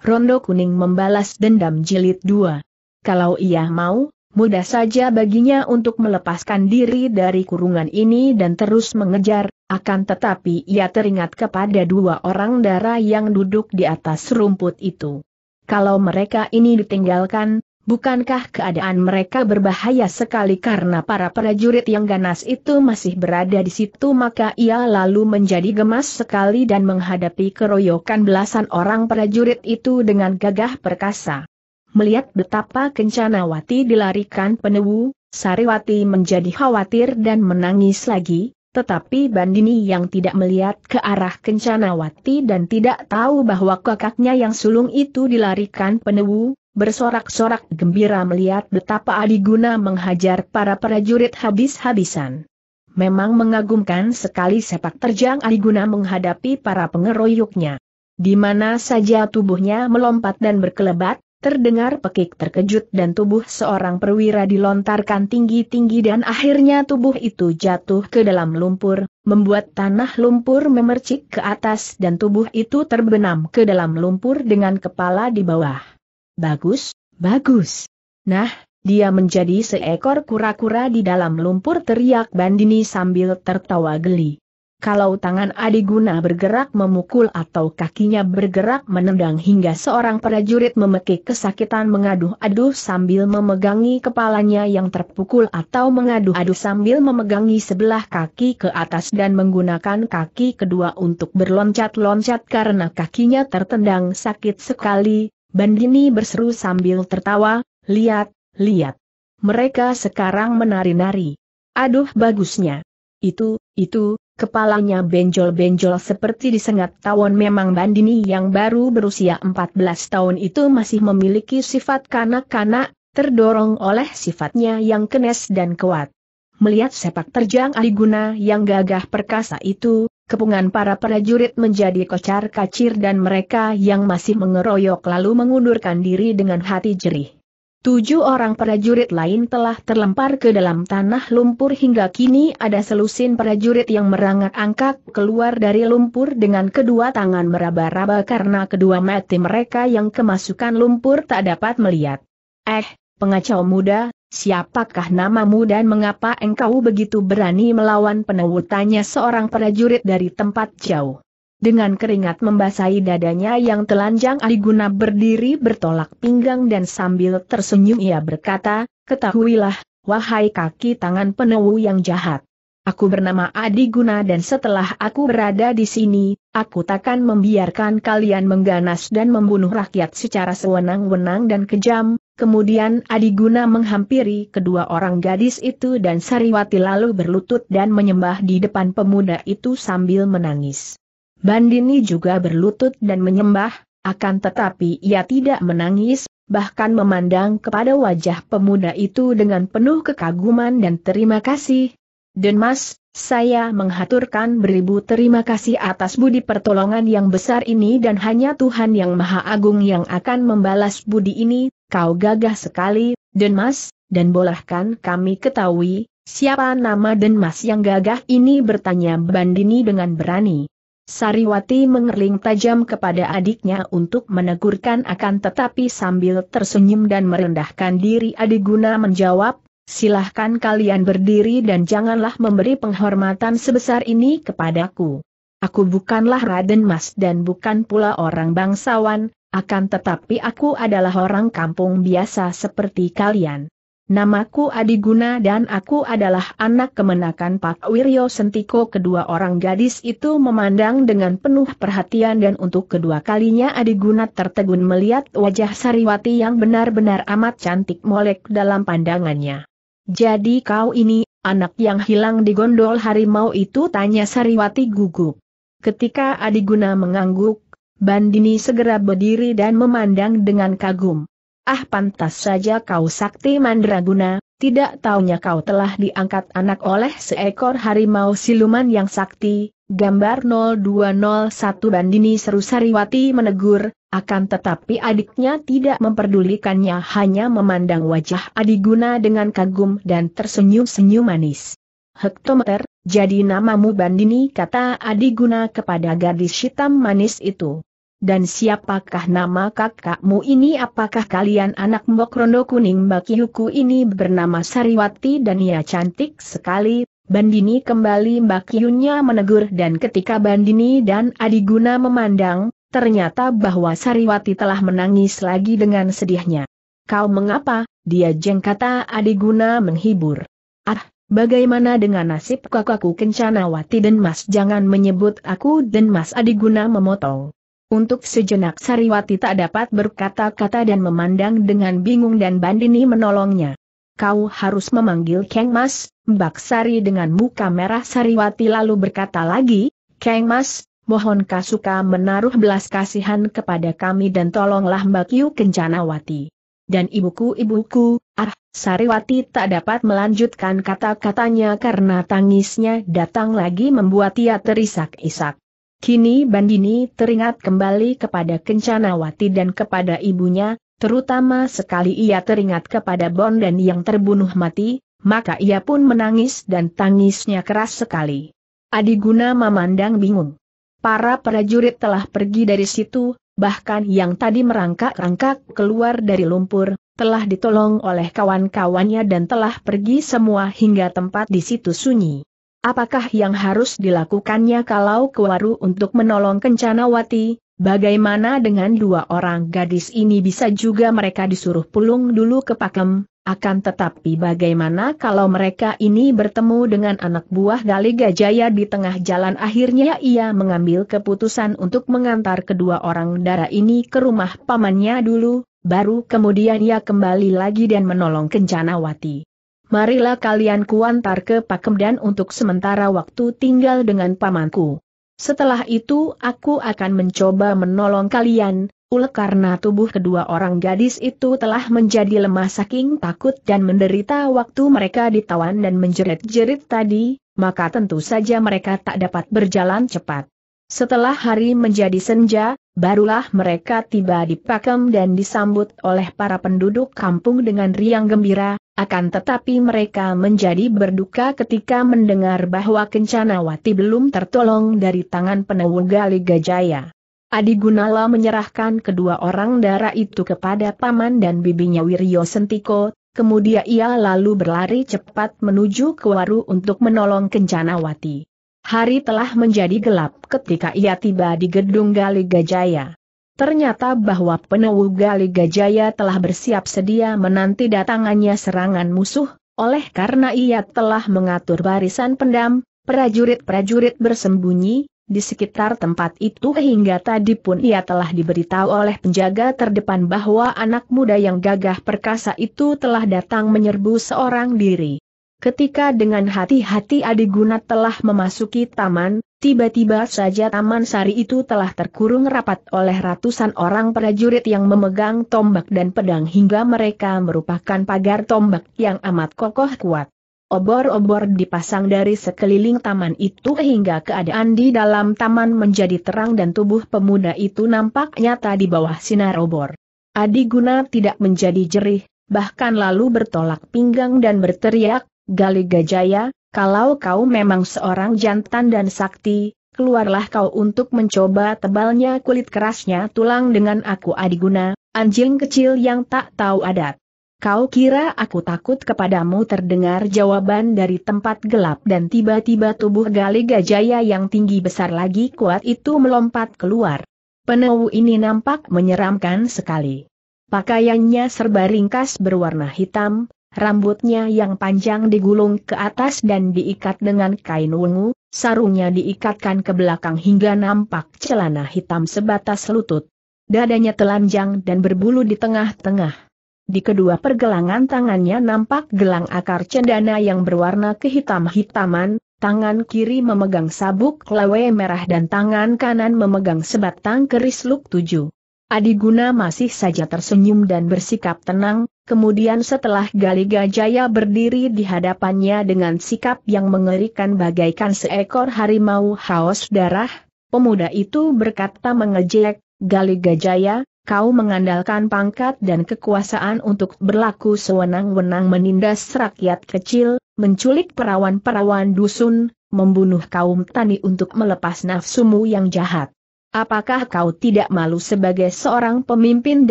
Rondo Kuning membalas dendam jilid 2. Kalau ia mau, mudah saja baginya untuk melepaskan diri dari kurungan ini dan terus mengejar, akan tetapi ia teringat kepada dua orang darah yang duduk di atas rumput itu. Kalau mereka ini ditinggalkan, Bukankah keadaan mereka berbahaya sekali karena para prajurit yang ganas itu masih berada di situ maka ia lalu menjadi gemas sekali dan menghadapi keroyokan belasan orang prajurit itu dengan gagah perkasa. Melihat betapa Kencana Wati dilarikan penewu, Sariwati menjadi khawatir dan menangis lagi, tetapi Bandini yang tidak melihat ke arah Kencana Wati dan tidak tahu bahwa kakaknya yang sulung itu dilarikan penewu, bersorak-sorak gembira melihat betapa Adiguna menghajar para prajurit habis-habisan. Memang mengagumkan sekali sepak terjang Adiguna menghadapi para pengeroyoknya. Di mana saja tubuhnya melompat dan berkelebat, terdengar pekik terkejut dan tubuh seorang perwira dilontarkan tinggi-tinggi dan akhirnya tubuh itu jatuh ke dalam lumpur, membuat tanah lumpur memercik ke atas dan tubuh itu terbenam ke dalam lumpur dengan kepala di bawah. Bagus, bagus. Nah, dia menjadi seekor kura-kura di dalam lumpur teriak Bandini sambil tertawa geli. Kalau tangan Adiguna bergerak memukul atau kakinya bergerak menendang hingga seorang prajurit memekik kesakitan mengaduh-aduh sambil memegangi kepalanya yang terpukul atau mengaduh-aduh sambil memegangi sebelah kaki ke atas dan menggunakan kaki kedua untuk berloncat-loncat karena kakinya tertendang sakit sekali, Bandini berseru sambil tertawa, lihat, lihat. Mereka sekarang menari-nari. Aduh bagusnya. Itu, itu, kepalanya benjol-benjol seperti disengat tawon memang Bandini yang baru berusia 14 tahun itu masih memiliki sifat kanak-kanak, terdorong oleh sifatnya yang kenes dan kuat. Melihat sepak terjang Aliguna yang gagah perkasa itu, kepungan para prajurit menjadi kocar kacir dan mereka yang masih mengeroyok lalu mengundurkan diri dengan hati jerih. Tujuh orang prajurit lain telah terlempar ke dalam tanah lumpur hingga kini ada selusin prajurit yang merangkak angkat keluar dari lumpur dengan kedua tangan meraba-raba karena kedua mati mereka yang kemasukan lumpur tak dapat melihat. Eh, pengacau muda, Siapakah namamu dan mengapa engkau begitu berani melawan penewutannya seorang prajurit dari tempat jauh? Dengan keringat membasahi dadanya yang telanjang Adiguna berdiri bertolak pinggang dan sambil tersenyum ia berkata, Ketahuilah, wahai kaki tangan penewu yang jahat. Aku bernama Adiguna dan setelah aku berada di sini, aku takkan membiarkan kalian mengganas dan membunuh rakyat secara sewenang-wenang dan kejam, Kemudian Adiguna menghampiri kedua orang gadis itu dan Sariwati lalu berlutut dan menyembah di depan pemuda itu sambil menangis. Bandini juga berlutut dan menyembah, akan tetapi ia tidak menangis, bahkan memandang kepada wajah pemuda itu dengan penuh kekaguman dan terima kasih. Dan mas, saya menghaturkan beribu terima kasih atas budi pertolongan yang besar ini dan hanya Tuhan yang Maha Agung yang akan membalas budi ini, kau gagah sekali, Denmas, dan bolehkan kami ketahui, siapa nama Denmas yang gagah ini bertanya Bandini dengan berani. Sariwati mengerling tajam kepada adiknya untuk menegurkan akan tetapi sambil tersenyum dan merendahkan diri adik guna menjawab, silahkan kalian berdiri dan janganlah memberi penghormatan sebesar ini kepadaku. Aku bukanlah Raden Mas dan bukan pula orang bangsawan, akan tetapi aku adalah orang kampung biasa seperti kalian. Namaku Adiguna dan aku adalah anak kemenakan Pak Wiryo Sentiko. Kedua orang gadis itu memandang dengan penuh perhatian dan untuk kedua kalinya Adiguna tertegun melihat wajah Sariwati yang benar-benar amat cantik molek dalam pandangannya. Jadi kau ini, anak yang hilang di gondol harimau itu tanya Sariwati gugup. Ketika Adiguna mengangguk, Bandini segera berdiri dan memandang dengan kagum. Ah pantas saja kau sakti mandraguna, tidak taunya kau telah diangkat anak oleh seekor harimau siluman yang sakti, gambar 0201 Bandini seru Sariwati menegur, akan tetapi adiknya tidak memperdulikannya hanya memandang wajah adiguna dengan kagum dan tersenyum-senyum manis. Hektometer, jadi namamu Bandini kata adiguna kepada gadis hitam manis itu. Dan siapakah nama kakakmu ini apakah kalian anak Mbok Rondo Kuning Bakihuku ini bernama Sariwati dan ia cantik sekali, Bandini kembali Bakiyunya menegur dan ketika Bandini dan Adiguna memandang, ternyata bahwa Sariwati telah menangis lagi dengan sedihnya. Kau mengapa, dia jeng kata Adiguna menghibur. Ah, Bagaimana dengan nasib kakakku Kencanawati dan Mas jangan menyebut aku dan Mas Adiguna memotong. Untuk sejenak Sariwati tak dapat berkata-kata dan memandang dengan bingung dan Bandini menolongnya. Kau harus memanggil Kang Mas, Mbak Sari dengan muka merah Sariwati lalu berkata lagi, Kang Mas, mohon Kasuka menaruh belas kasihan kepada kami dan tolonglah Mbak Yu Kencanawati. Dan ibuku-ibuku, ah, Sariwati tak dapat melanjutkan kata-katanya karena tangisnya datang lagi membuat ia terisak-isak. Kini Bandini teringat kembali kepada Kencanawati dan kepada ibunya, terutama sekali ia teringat kepada Bondan yang terbunuh mati, maka ia pun menangis dan tangisnya keras sekali. Adiguna memandang bingung. Para prajurit telah pergi dari situ, bahkan yang tadi merangkak-rangkak keluar dari lumpur, telah ditolong oleh kawan-kawannya dan telah pergi semua hingga tempat di situ sunyi. Apakah yang harus dilakukannya kalau kewaru untuk menolong Kencanawati? Bagaimana dengan dua orang gadis ini bisa juga mereka disuruh pulung dulu ke Pakem, akan tetapi bagaimana kalau mereka ini bertemu dengan anak buah Gali Gajaya di tengah jalan akhirnya ia mengambil keputusan untuk mengantar kedua orang dara ini ke rumah pamannya dulu, baru kemudian ia kembali lagi dan menolong Kencanawati marilah kalian kuantar ke Pakem dan untuk sementara waktu tinggal dengan pamanku. Setelah itu aku akan mencoba menolong kalian, ul karena tubuh kedua orang gadis itu telah menjadi lemah saking takut dan menderita waktu mereka ditawan dan menjerit-jerit tadi, maka tentu saja mereka tak dapat berjalan cepat. Setelah hari menjadi senja, barulah mereka tiba di Pakem dan disambut oleh para penduduk kampung dengan riang gembira, akan tetapi mereka menjadi berduka ketika mendengar bahwa Kencana Wati belum tertolong dari tangan penawungga Liga Gajaya. Adi Gunala menyerahkan kedua orang darah itu kepada paman dan bibinya Wiryo Sentiko, kemudian ia lalu berlari cepat menuju ke waru untuk menolong Kencana Wati. Hari telah menjadi gelap ketika ia tiba di gedung Gali Gajaya. Ternyata bahwa penewu Gali Gajaya telah bersiap sedia menanti datangannya serangan musuh, oleh karena ia telah mengatur barisan pendam, prajurit-prajurit bersembunyi, di sekitar tempat itu hingga tadi pun ia telah diberitahu oleh penjaga terdepan bahwa anak muda yang gagah perkasa itu telah datang menyerbu seorang diri. Ketika dengan hati-hati Adi Gunat telah memasuki taman, Tiba-tiba saja Taman Sari itu telah terkurung rapat oleh ratusan orang prajurit yang memegang tombak dan pedang hingga mereka merupakan pagar tombak yang amat kokoh kuat. Obor-obor dipasang dari sekeliling taman itu hingga keadaan di dalam taman menjadi terang dan tubuh pemuda itu nampak nyata di bawah sinar obor. Adiguna tidak menjadi jerih, bahkan lalu bertolak pinggang dan berteriak, Gali Gajaya, kalau kau memang seorang jantan dan sakti, keluarlah kau untuk mencoba tebalnya kulit kerasnya tulang dengan aku adiguna, anjing kecil yang tak tahu adat. Kau kira aku takut kepadamu terdengar jawaban dari tempat gelap dan tiba-tiba tubuh Gali Gajaya yang tinggi besar lagi kuat itu melompat keluar. Penemu ini nampak menyeramkan sekali. Pakaiannya serba ringkas berwarna hitam, Rambutnya yang panjang digulung ke atas dan diikat dengan kain ungu, sarungnya diikatkan ke belakang hingga nampak celana hitam sebatas lutut. Dadanya telanjang dan berbulu di tengah-tengah. Di kedua pergelangan tangannya nampak gelang akar cendana yang berwarna kehitam-hitaman, tangan kiri memegang sabuk lawe merah dan tangan kanan memegang sebatang keris luk tujuh. Adiguna masih saja tersenyum dan bersikap tenang, kemudian setelah Galiga Jaya berdiri di hadapannya dengan sikap yang mengerikan bagaikan seekor harimau haus darah, pemuda itu berkata mengejek, Galiga Jaya, kau mengandalkan pangkat dan kekuasaan untuk berlaku sewenang-wenang menindas rakyat kecil, menculik perawan-perawan dusun, membunuh kaum tani untuk melepas nafsumu yang jahat. Apakah kau tidak malu sebagai seorang pemimpin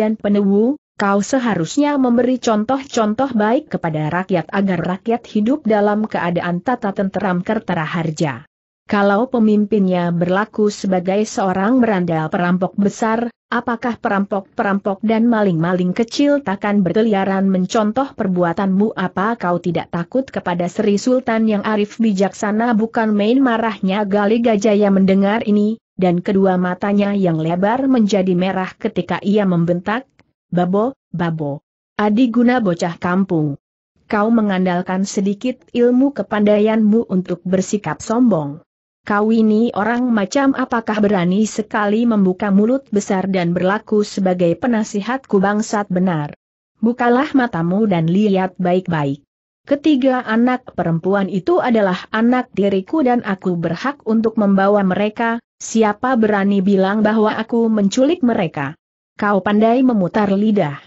dan penewu? Kau seharusnya memberi contoh-contoh baik kepada rakyat agar rakyat hidup dalam keadaan tata tenteram kertera harja. Kalau pemimpinnya berlaku sebagai seorang berandal perampok besar, apakah perampok-perampok dan maling-maling kecil takkan berkeliaran mencontoh perbuatanmu apa kau tidak takut kepada Sri Sultan yang arif bijaksana bukan main marahnya Gali Gajaya mendengar ini, dan kedua matanya yang lebar menjadi merah ketika ia membentak, Babo, Babo. Adi guna bocah kampung. Kau mengandalkan sedikit ilmu kepandaianmu untuk bersikap sombong. Kau ini orang macam apakah berani sekali membuka mulut besar dan berlaku sebagai penasihatku bangsat benar. Bukalah matamu dan lihat baik-baik. Ketiga anak perempuan itu adalah anak diriku dan aku berhak untuk membawa mereka, Siapa berani bilang bahwa aku menculik mereka? Kau pandai memutar lidah.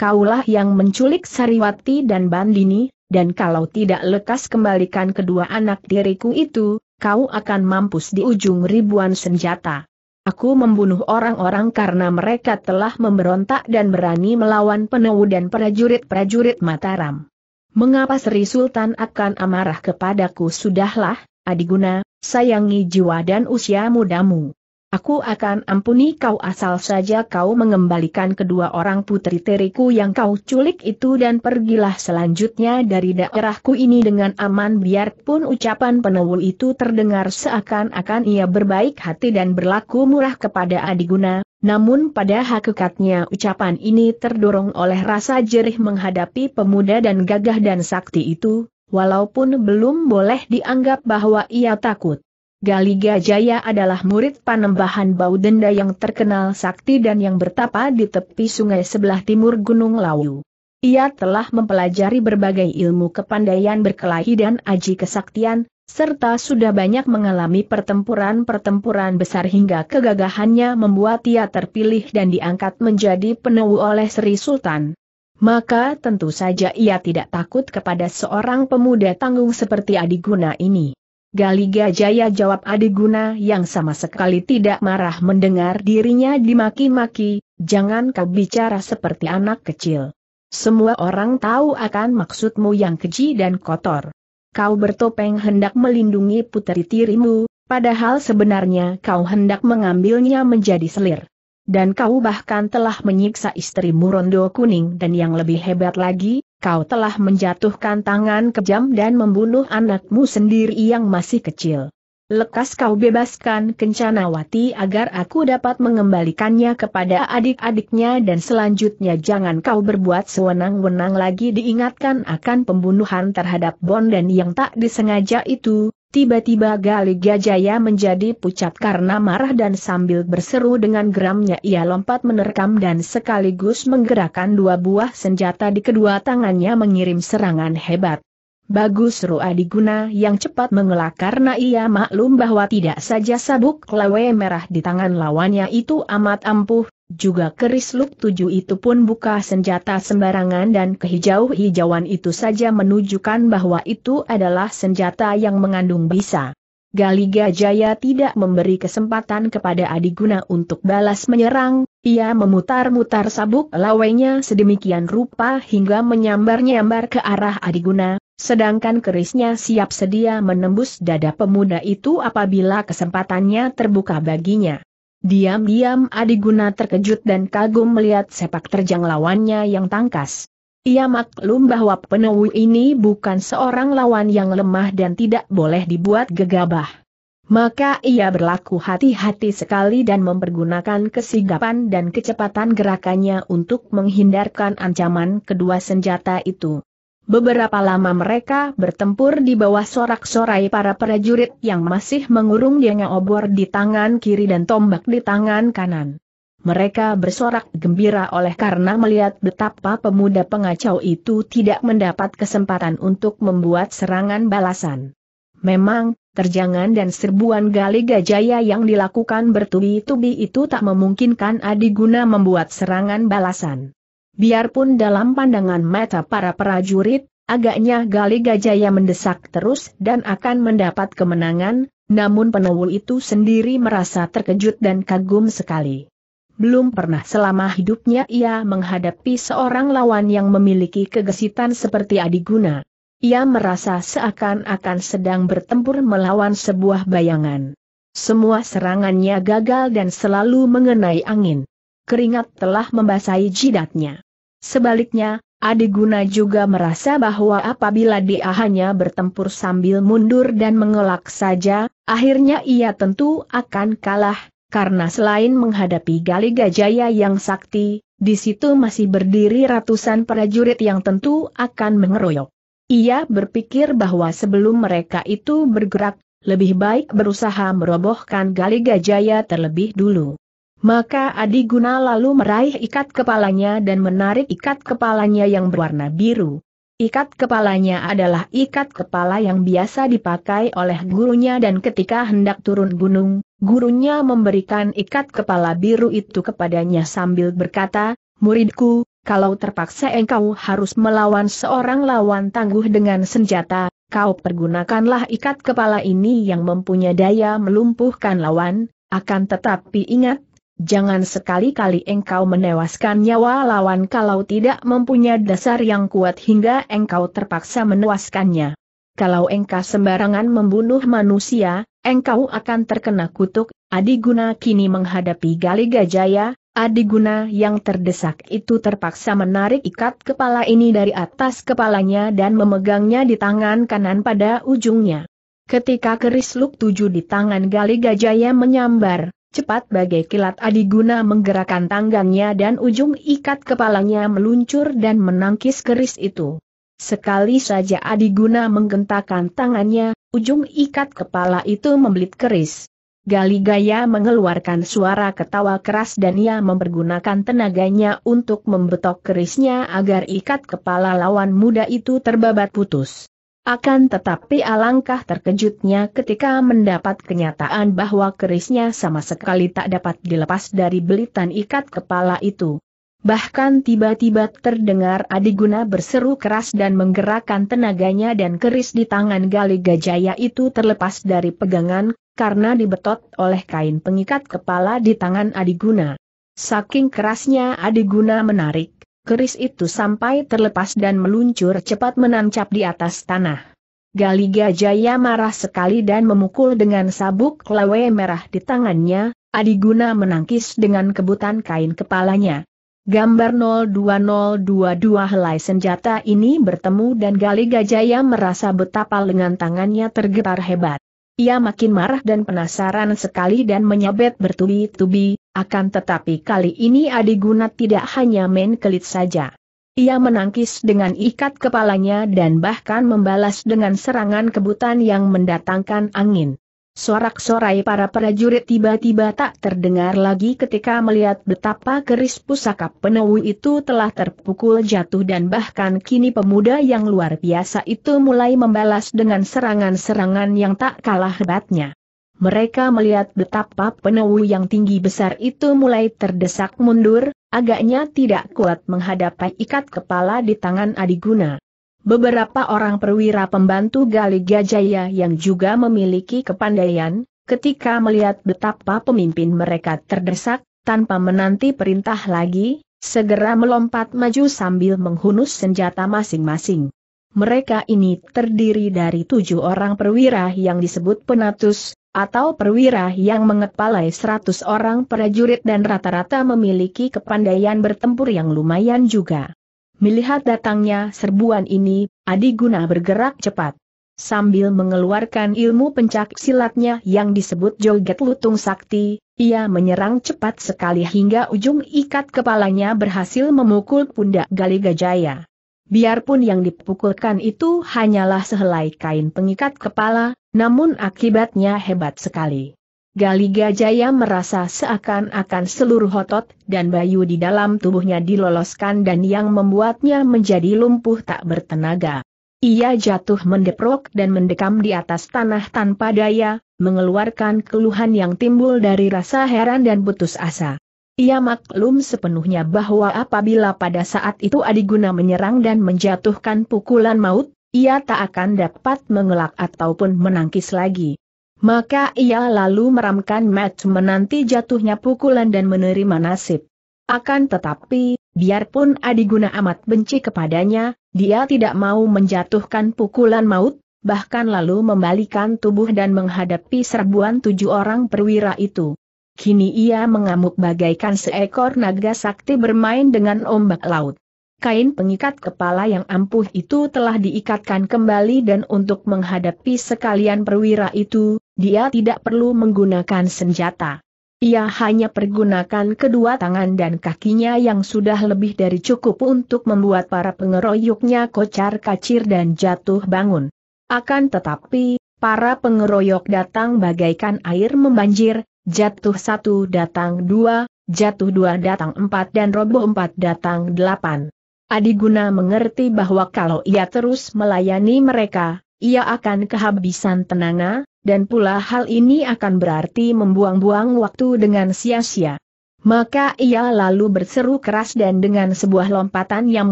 Kaulah yang menculik Sariwati dan Bandini, dan kalau tidak lekas kembalikan kedua anak diriku itu, kau akan mampus di ujung ribuan senjata. Aku membunuh orang-orang karena mereka telah memberontak dan berani melawan penewu dan prajurit-prajurit Mataram. Mengapa Sri Sultan akan amarah kepadaku sudahlah, Adiguna, sayangi jiwa dan usia mudamu. Aku akan ampuni kau asal saja kau mengembalikan kedua orang putri teriku yang kau culik itu dan pergilah selanjutnya dari daerahku ini dengan aman biarpun ucapan penewul itu terdengar seakan-akan ia berbaik hati dan berlaku murah kepada Adiguna, namun pada hakikatnya ucapan ini terdorong oleh rasa jerih menghadapi pemuda dan gagah dan sakti itu, walaupun belum boleh dianggap bahwa ia takut. Galiga Jaya adalah murid panembahan Baudenda yang terkenal sakti dan yang bertapa di tepi sungai sebelah timur Gunung Lawu. Ia telah mempelajari berbagai ilmu kepandaian berkelahi dan aji kesaktian, serta sudah banyak mengalami pertempuran-pertempuran besar hingga kegagahannya membuat ia terpilih dan diangkat menjadi penewu oleh Sri Sultan maka tentu saja ia tidak takut kepada seorang pemuda tanggung seperti Adiguna ini. Galiga Jaya jawab Adiguna yang sama sekali tidak marah mendengar dirinya dimaki-maki, jangan kau bicara seperti anak kecil. Semua orang tahu akan maksudmu yang keji dan kotor. Kau bertopeng hendak melindungi putri tirimu, padahal sebenarnya kau hendak mengambilnya menjadi selir. Dan kau bahkan telah menyiksa istrimu Rondo Kuning dan yang lebih hebat lagi, kau telah menjatuhkan tangan kejam dan membunuh anakmu sendiri yang masih kecil. Lekas kau bebaskan Kencanawati agar aku dapat mengembalikannya kepada adik-adiknya dan selanjutnya jangan kau berbuat sewenang-wenang lagi diingatkan akan pembunuhan terhadap Bondan yang tak disengaja itu, Tiba-tiba Gali Gajaya menjadi pucat karena marah dan sambil berseru dengan geramnya ia lompat menerkam dan sekaligus menggerakkan dua buah senjata di kedua tangannya mengirim serangan hebat. Bagus Rua diguna yang cepat mengelak karena ia maklum bahwa tidak saja sabuk lewe merah di tangan lawannya itu amat ampuh, juga keris luk tujuh itu pun buka senjata sembarangan dan kehijau-hijauan itu saja menunjukkan bahwa itu adalah senjata yang mengandung bisa. Galiga Jaya tidak memberi kesempatan kepada Adiguna untuk balas menyerang, ia memutar-mutar sabuk lawainya sedemikian rupa hingga menyambar-nyambar ke arah Adiguna, sedangkan kerisnya siap sedia menembus dada pemuda itu apabila kesempatannya terbuka baginya. Diam-diam Adiguna terkejut dan kagum melihat sepak terjang lawannya yang tangkas. Ia maklum bahwa penewu ini bukan seorang lawan yang lemah dan tidak boleh dibuat gegabah. Maka ia berlaku hati-hati sekali dan mempergunakan kesigapan dan kecepatan gerakannya untuk menghindarkan ancaman kedua senjata itu. Beberapa lama mereka bertempur di bawah sorak-sorai para prajurit yang masih mengurung dengan Obor di tangan kiri dan tombak di tangan kanan. Mereka bersorak gembira oleh karena melihat betapa pemuda pengacau itu tidak mendapat kesempatan untuk membuat serangan balasan. Memang, terjangan dan serbuan gali gajaya yang dilakukan bertubi-tubi itu tak memungkinkan Adiguna membuat serangan balasan. Biarpun dalam pandangan mata para prajurit, agaknya Gali Gajaya mendesak terus dan akan mendapat kemenangan, namun penawul itu sendiri merasa terkejut dan kagum sekali. Belum pernah selama hidupnya ia menghadapi seorang lawan yang memiliki kegesitan seperti Adiguna. Ia merasa seakan-akan sedang bertempur melawan sebuah bayangan. Semua serangannya gagal dan selalu mengenai angin. Keringat telah membasahi jidatnya. Sebaliknya, Adiguna juga merasa bahwa apabila dia hanya bertempur sambil mundur dan mengelak saja, akhirnya ia tentu akan kalah, karena selain menghadapi Gali Gajaya yang sakti, di situ masih berdiri ratusan prajurit yang tentu akan mengeroyok. Ia berpikir bahwa sebelum mereka itu bergerak, lebih baik berusaha merobohkan Gali Gajaya terlebih dulu. Maka Adi Guna lalu meraih ikat kepalanya dan menarik ikat kepalanya yang berwarna biru. Ikat kepalanya adalah ikat kepala yang biasa dipakai oleh gurunya dan ketika hendak turun gunung, gurunya memberikan ikat kepala biru itu kepadanya sambil berkata, Muridku, kalau terpaksa engkau harus melawan seorang lawan tangguh dengan senjata, kau pergunakanlah ikat kepala ini yang mempunyai daya melumpuhkan lawan, akan tetapi ingat, Jangan sekali-kali engkau menewaskan nyawa lawan kalau tidak mempunyai dasar yang kuat hingga engkau terpaksa menewaskannya. Kalau engkau sembarangan membunuh manusia, engkau akan terkena kutuk, Adiguna kini menghadapi Gali Gajaya, Adiguna yang terdesak itu terpaksa menarik ikat kepala ini dari atas kepalanya dan memegangnya di tangan kanan pada ujungnya. Ketika keris luk tujuh di tangan Gali Gajaya menyambar, cepat bagai kilat adiguna menggerakkan tangannya dan ujung ikat kepalanya meluncur dan menangkis keris itu. Sekali saja adiguna menggentakkan tangannya, ujung ikat kepala itu membelit keris. Galigaya mengeluarkan suara ketawa keras dan ia mempergunakan tenaganya untuk membetok kerisnya agar ikat kepala lawan muda itu terbabat putus. Akan tetapi alangkah terkejutnya ketika mendapat kenyataan bahwa kerisnya sama sekali tak dapat dilepas dari belitan ikat kepala itu. Bahkan tiba-tiba terdengar Adiguna berseru keras dan menggerakkan tenaganya dan keris di tangan Gali Gajaya itu terlepas dari pegangan, karena dibetot oleh kain pengikat kepala di tangan Adiguna. Saking kerasnya Adiguna menarik, keris itu sampai terlepas dan meluncur cepat menancap di atas tanah. Galiga Jaya marah sekali dan memukul dengan sabuk lawe merah di tangannya, Adiguna menangkis dengan kebutan kain kepalanya. Gambar 02022 helai senjata ini bertemu dan Galiga Jaya merasa betapa lengan tangannya tergetar hebat. Ia makin marah dan penasaran sekali dan menyabet bertubi-tubi, akan tetapi kali ini Adi Gunat tidak hanya main kelit saja. Ia menangkis dengan ikat kepalanya dan bahkan membalas dengan serangan kebutan yang mendatangkan angin. Sorak-sorai para prajurit tiba-tiba tak terdengar lagi ketika melihat betapa keris pusaka penewu itu telah terpukul jatuh dan bahkan kini pemuda yang luar biasa itu mulai membalas dengan serangan-serangan yang tak kalah hebatnya. Mereka melihat betapa penewu yang tinggi besar itu mulai terdesak mundur, agaknya tidak kuat menghadapi ikat kepala di tangan Adiguna. Beberapa orang perwira pembantu Gali Gajaya yang juga memiliki kepandaian, ketika melihat betapa pemimpin mereka terdesak, tanpa menanti perintah lagi, segera melompat maju sambil menghunus senjata masing-masing. Mereka ini terdiri dari tujuh orang perwira yang disebut penatus, atau perwira yang mengepalai 100 orang prajurit dan rata-rata memiliki kepandaian bertempur yang lumayan juga. Melihat datangnya serbuan ini, Adi Guna bergerak cepat. Sambil mengeluarkan ilmu pencak silatnya yang disebut joget lutung sakti, ia menyerang cepat sekali hingga ujung ikat kepalanya berhasil memukul pundak Gali Gajaya. Biarpun yang dipukulkan itu hanyalah sehelai kain pengikat kepala, namun akibatnya hebat sekali. Gali Gajaya merasa seakan-akan seluruh otot dan bayu di dalam tubuhnya diloloskan dan yang membuatnya menjadi lumpuh tak bertenaga. Ia jatuh mendeprok dan mendekam di atas tanah tanpa daya, mengeluarkan keluhan yang timbul dari rasa heran dan putus asa. Ia maklum sepenuhnya bahwa apabila pada saat itu Adiguna menyerang dan menjatuhkan pukulan maut, ia tak akan dapat mengelak ataupun menangkis lagi. Maka ia lalu meramkan match menanti jatuhnya pukulan dan menerima nasib. Akan tetapi, biarpun Adiguna amat benci kepadanya, dia tidak mau menjatuhkan pukulan maut, bahkan lalu membalikan tubuh dan menghadapi serbuan tujuh orang perwira itu. Kini ia mengamuk bagaikan seekor naga sakti bermain dengan ombak laut. Kain pengikat kepala yang ampuh itu telah diikatkan kembali dan untuk menghadapi sekalian perwira itu, dia tidak perlu menggunakan senjata. Ia hanya pergunakan kedua tangan dan kakinya yang sudah lebih dari cukup untuk membuat para pengeroyoknya kocar kacir dan jatuh bangun. Akan tetapi, para pengeroyok datang bagaikan air membanjir, jatuh satu datang dua, jatuh dua datang empat dan roboh empat datang delapan. Adiguna mengerti bahwa kalau ia terus melayani mereka, ia akan kehabisan tenaga, dan pula hal ini akan berarti membuang-buang waktu dengan sia-sia. Maka ia lalu berseru keras dan dengan sebuah lompatan yang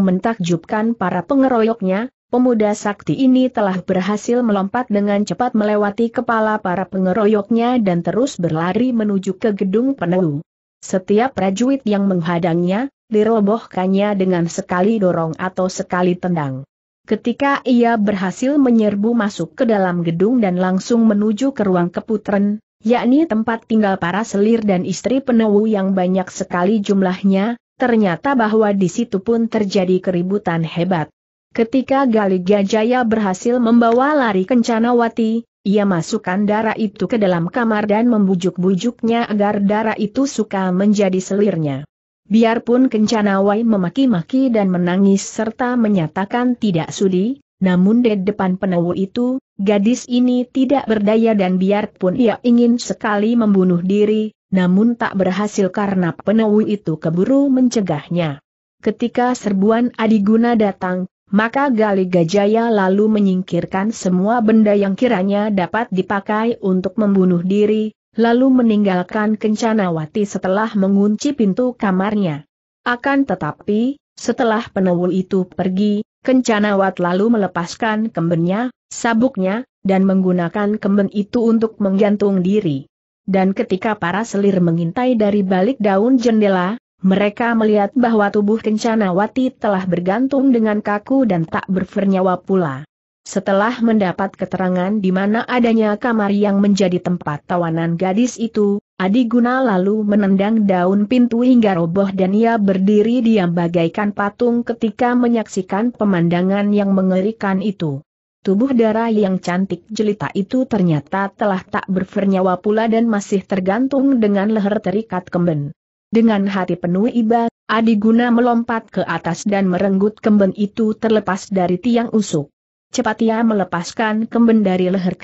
mentakjubkan para pengeroyoknya, pemuda sakti ini telah berhasil melompat dengan cepat melewati kepala para pengeroyoknya dan terus berlari menuju ke gedung penelu. Setiap prajurit yang menghadangnya, dirobohkannya dengan sekali dorong atau sekali tendang. Ketika ia berhasil menyerbu masuk ke dalam gedung dan langsung menuju ke ruang keputren, yakni tempat tinggal para selir dan istri penewu yang banyak sekali jumlahnya, ternyata bahwa di situ pun terjadi keributan hebat. Ketika Gali Gajaya berhasil membawa lari Kencana Wati, ia masukkan darah itu ke dalam kamar dan membujuk-bujuknya agar darah itu suka menjadi selirnya. Biarpun kencana Wai memaki-maki dan menangis serta menyatakan tidak sudi, namun di depan penewu itu, gadis ini tidak berdaya dan biarpun ia ingin sekali membunuh diri, namun tak berhasil karena penewu itu keburu mencegahnya. Ketika serbuan Adiguna datang, maka Gali Gajaya lalu menyingkirkan semua benda yang kiranya dapat dipakai untuk membunuh diri, lalu meninggalkan Kencanawati setelah mengunci pintu kamarnya. Akan tetapi, setelah penewul itu pergi, Kencanawat lalu melepaskan kembennya, sabuknya, dan menggunakan kemben itu untuk menggantung diri. Dan ketika para selir mengintai dari balik daun jendela, mereka melihat bahwa tubuh Kencanawati telah bergantung dengan kaku dan tak bernyawa pula. Setelah mendapat keterangan di mana adanya kamar yang menjadi tempat tawanan gadis itu, Adi Guna lalu menendang daun pintu hingga roboh dan ia berdiri diam bagaikan patung ketika menyaksikan pemandangan yang mengerikan itu. Tubuh darah yang cantik jelita itu ternyata telah tak bernyawa pula dan masih tergantung dengan leher terikat kemben. Dengan hati penuh iba, Adi Guna melompat ke atas dan merenggut kemben itu terlepas dari tiang usuk. Cepat ia melepaskan kemben dari leher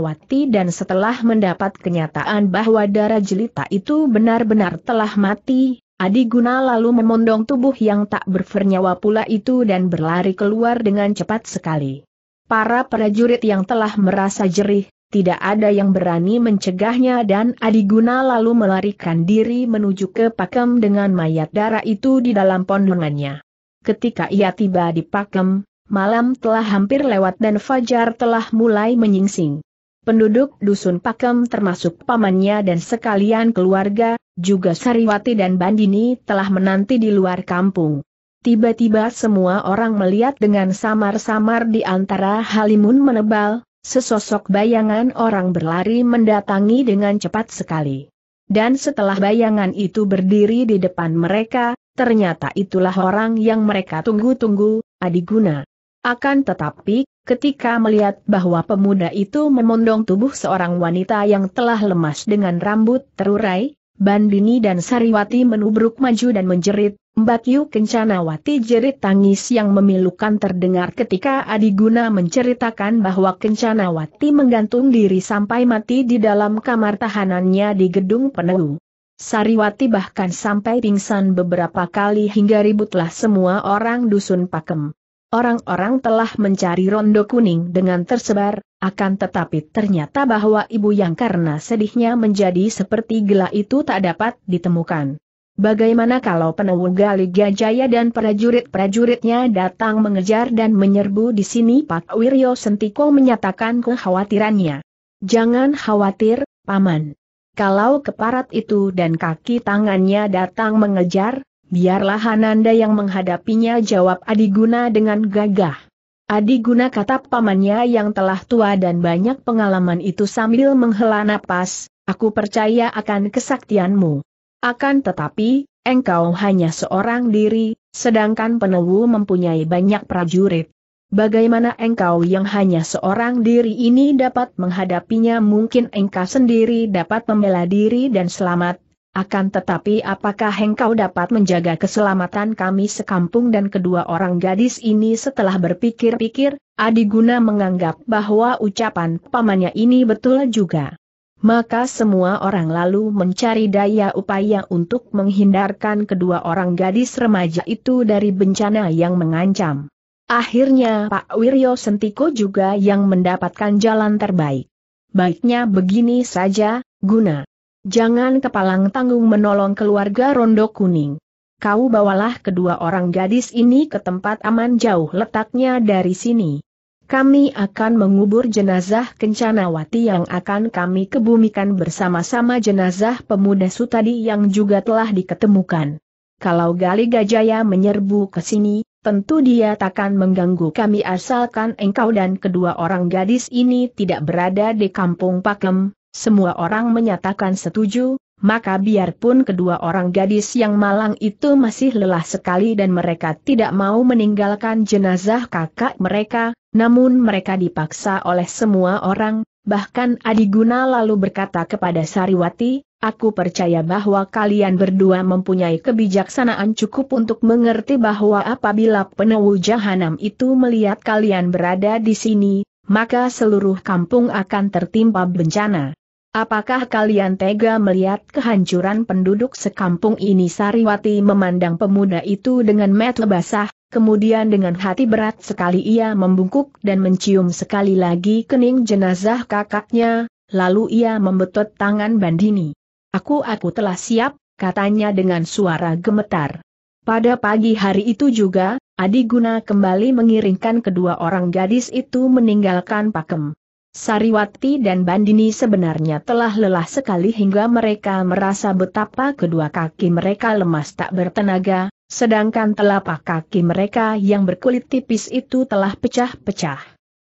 Wati dan setelah mendapat kenyataan bahwa darah jelita itu benar-benar telah mati, Adi Adiguna lalu memondong tubuh yang tak bernyawa pula itu dan berlari keluar dengan cepat sekali. Para prajurit yang telah merasa jerih, tidak ada yang berani mencegahnya dan Adi Adiguna lalu melarikan diri menuju ke pakem dengan mayat darah itu di dalam pondongannya. Ketika ia tiba di pakem, malam telah hampir lewat dan fajar telah mulai menyingsing. Penduduk dusun Pakem termasuk pamannya dan sekalian keluarga, juga Sariwati dan Bandini telah menanti di luar kampung. Tiba-tiba semua orang melihat dengan samar-samar di antara halimun menebal, sesosok bayangan orang berlari mendatangi dengan cepat sekali. Dan setelah bayangan itu berdiri di depan mereka, ternyata itulah orang yang mereka tunggu-tunggu, Adiguna. Akan tetapi, ketika melihat bahwa pemuda itu memondong tubuh seorang wanita yang telah lemas dengan rambut terurai, Bandini dan Sariwati menubruk maju dan menjerit, Mbak Yu Kencanawati jerit tangis yang memilukan terdengar ketika Adiguna menceritakan bahwa Kencanawati menggantung diri sampai mati di dalam kamar tahanannya di gedung penelu. Sariwati bahkan sampai pingsan beberapa kali hingga ributlah semua orang dusun pakem. Orang-orang telah mencari rondo kuning dengan tersebar, akan tetapi ternyata bahwa ibu yang karena sedihnya menjadi seperti gila itu tak dapat ditemukan. Bagaimana kalau penunggu Galiga Jaya dan prajurit-prajuritnya datang mengejar dan menyerbu di sini Pak Wiryo Sentiko menyatakan kekhawatirannya. Jangan khawatir, Paman. Kalau keparat itu dan kaki tangannya datang mengejar, Biarlah Hananda yang menghadapinya jawab Adiguna dengan gagah. Adiguna kata pamannya yang telah tua dan banyak pengalaman itu sambil menghela napas, aku percaya akan kesaktianmu. Akan tetapi, engkau hanya seorang diri, sedangkan penewu mempunyai banyak prajurit. Bagaimana engkau yang hanya seorang diri ini dapat menghadapinya mungkin engkau sendiri dapat membela diri dan selamat, akan tetapi apakah engkau dapat menjaga keselamatan kami sekampung dan kedua orang gadis ini setelah berpikir-pikir, Adi Adiguna menganggap bahwa ucapan pamannya ini betul juga. Maka semua orang lalu mencari daya upaya untuk menghindarkan kedua orang gadis remaja itu dari bencana yang mengancam. Akhirnya Pak Wiryo Sentiko juga yang mendapatkan jalan terbaik. Baiknya begini saja, Guna. Jangan kepalang tanggung menolong keluarga Rondo Kuning. Kau bawalah kedua orang gadis ini ke tempat aman jauh letaknya dari sini. Kami akan mengubur jenazah Kencanawati yang akan kami kebumikan bersama-sama jenazah pemuda Sutadi yang juga telah diketemukan. Kalau Gali Gajaya menyerbu ke sini, tentu dia takkan mengganggu kami asalkan engkau dan kedua orang gadis ini tidak berada di kampung Pakem, semua orang menyatakan setuju, maka biarpun kedua orang gadis yang malang itu masih lelah sekali dan mereka tidak mau meninggalkan jenazah kakak mereka, namun mereka dipaksa oleh semua orang, bahkan Adiguna lalu berkata kepada Sariwati, Aku percaya bahwa kalian berdua mempunyai kebijaksanaan cukup untuk mengerti bahwa apabila penewu jahanam itu melihat kalian berada di sini, maka seluruh kampung akan tertimpa bencana. Apakah kalian tega melihat kehancuran penduduk sekampung ini? Sariwati memandang pemuda itu dengan mata basah, kemudian dengan hati berat sekali ia membungkuk dan mencium sekali lagi kening jenazah kakaknya, lalu ia membetot tangan Bandini. Aku aku telah siap, katanya dengan suara gemetar. Pada pagi hari itu juga, Adi Guna kembali mengiringkan kedua orang gadis itu meninggalkan pakem. Sariwati dan Bandini sebenarnya telah lelah sekali hingga mereka merasa betapa kedua kaki mereka lemas tak bertenaga, sedangkan telapak kaki mereka yang berkulit tipis itu telah pecah-pecah.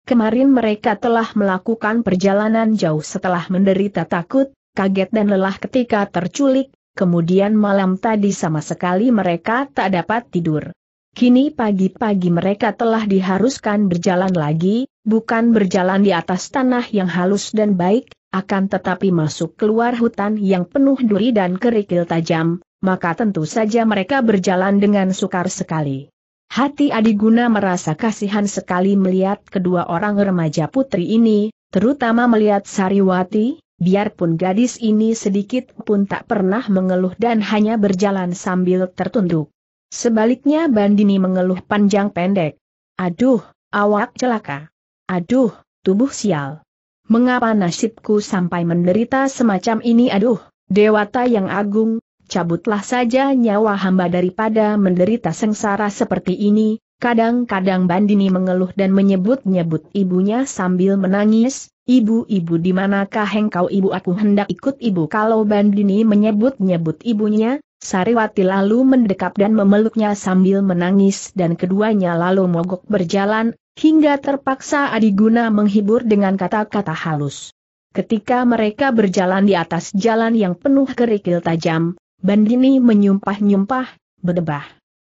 Kemarin mereka telah melakukan perjalanan jauh setelah menderita takut, kaget dan lelah ketika terculik, kemudian malam tadi sama sekali mereka tak dapat tidur. Kini pagi-pagi mereka telah diharuskan berjalan lagi, bukan berjalan di atas tanah yang halus dan baik, akan tetapi masuk keluar hutan yang penuh duri dan kerikil tajam, maka tentu saja mereka berjalan dengan sukar sekali. Hati Adiguna merasa kasihan sekali melihat kedua orang remaja putri ini, terutama melihat Sariwati, biarpun gadis ini sedikit pun tak pernah mengeluh dan hanya berjalan sambil tertunduk. Sebaliknya Bandini mengeluh panjang pendek. Aduh, awak celaka. Aduh, tubuh sial. Mengapa nasibku sampai menderita semacam ini aduh, dewata yang agung, cabutlah saja nyawa hamba daripada menderita sengsara seperti ini, Kadang-kadang Bandini mengeluh dan menyebut-nyebut ibunya sambil menangis, Ibu-ibu dimanakah manakah engkau ibu aku hendak ikut ibu kalau Bandini menyebut-nyebut ibunya, Sariwati lalu mendekap dan memeluknya sambil menangis dan keduanya lalu mogok berjalan, hingga terpaksa Adiguna menghibur dengan kata-kata halus. Ketika mereka berjalan di atas jalan yang penuh kerikil tajam, Bandini menyumpah-nyumpah, berdebah.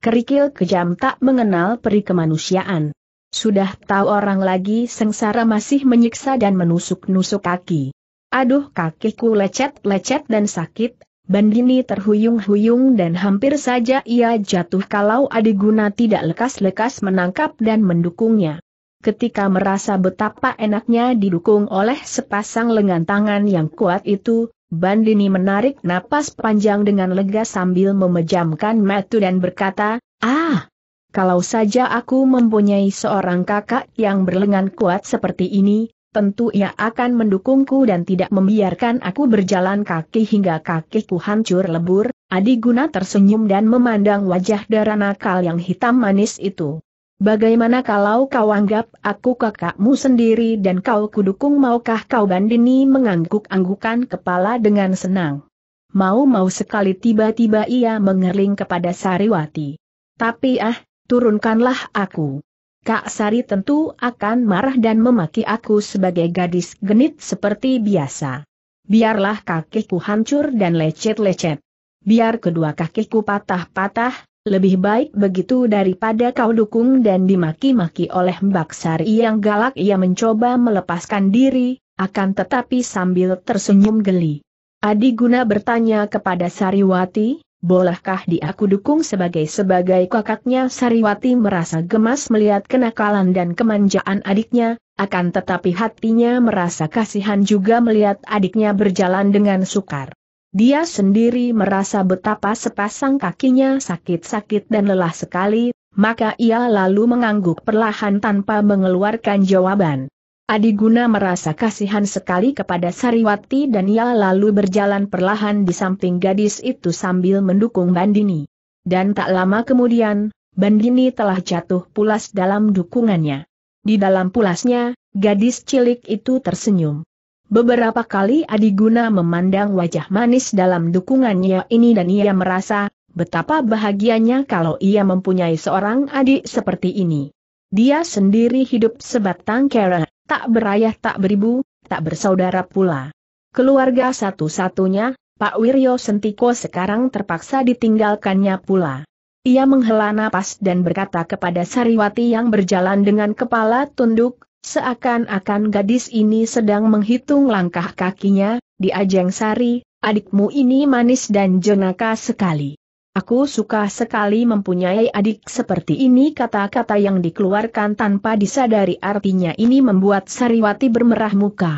Kerikil kejam tak mengenal peri kemanusiaan. Sudah tahu orang lagi sengsara masih menyiksa dan menusuk-nusuk kaki. Aduh kakiku lecet-lecet dan sakit, Bandini terhuyung-huyung dan hampir saja ia jatuh kalau Adiguna tidak lekas-lekas menangkap dan mendukungnya. Ketika merasa betapa enaknya didukung oleh sepasang lengan tangan yang kuat itu, Bandini menarik napas panjang dengan lega sambil memejamkan mata dan berkata, Ah! Kalau saja aku mempunyai seorang kakak yang berlengan kuat seperti ini, tentu ia akan mendukungku dan tidak membiarkan aku berjalan kaki hingga kakiku hancur lebur, Adi Guna tersenyum dan memandang wajah darah nakal yang hitam manis itu. Bagaimana kalau kau anggap aku kakakmu sendiri dan kau kudukung maukah kau bandini mengangguk-anggukan kepala dengan senang. Mau-mau sekali tiba-tiba ia mengerling kepada Sariwati. Tapi ah, turunkanlah aku. Kak Sari tentu akan marah dan memaki aku sebagai gadis genit seperti biasa. Biarlah kakiku hancur dan lecet-lecet. Biar kedua kakiku patah-patah, lebih baik begitu daripada kau dukung dan dimaki-maki oleh Mbak Sari yang galak ia mencoba melepaskan diri, akan tetapi sambil tersenyum geli. Adi Guna bertanya kepada Sariwati, Bolehkah dia aku dukung sebagai sebagai kakaknya Sariwati merasa gemas melihat kenakalan dan kemanjaan adiknya, akan tetapi hatinya merasa kasihan juga melihat adiknya berjalan dengan sukar. Dia sendiri merasa betapa sepasang kakinya sakit-sakit dan lelah sekali, maka ia lalu mengangguk perlahan tanpa mengeluarkan jawaban. Adiguna merasa kasihan sekali kepada Sariwati dan ia lalu berjalan perlahan di samping gadis itu sambil mendukung Bandini. Dan tak lama kemudian, Bandini telah jatuh pulas dalam dukungannya. Di dalam pulasnya, gadis cilik itu tersenyum. Beberapa kali Adiguna memandang wajah manis dalam dukungannya ini dan ia merasa, betapa bahagianya kalau ia mempunyai seorang adik seperti ini. Dia sendiri hidup sebatang kera, tak berayah tak beribu, tak bersaudara pula. Keluarga satu-satunya, Pak Wiryo Sentiko sekarang terpaksa ditinggalkannya pula. Ia menghela napas dan berkata kepada Sariwati yang berjalan dengan kepala tunduk, seakan-akan gadis ini sedang menghitung langkah kakinya, di Ajeng Sari, adikmu ini manis dan jenaka sekali. Aku suka sekali mempunyai adik seperti ini kata-kata yang dikeluarkan tanpa disadari artinya ini membuat Sariwati bermerah muka.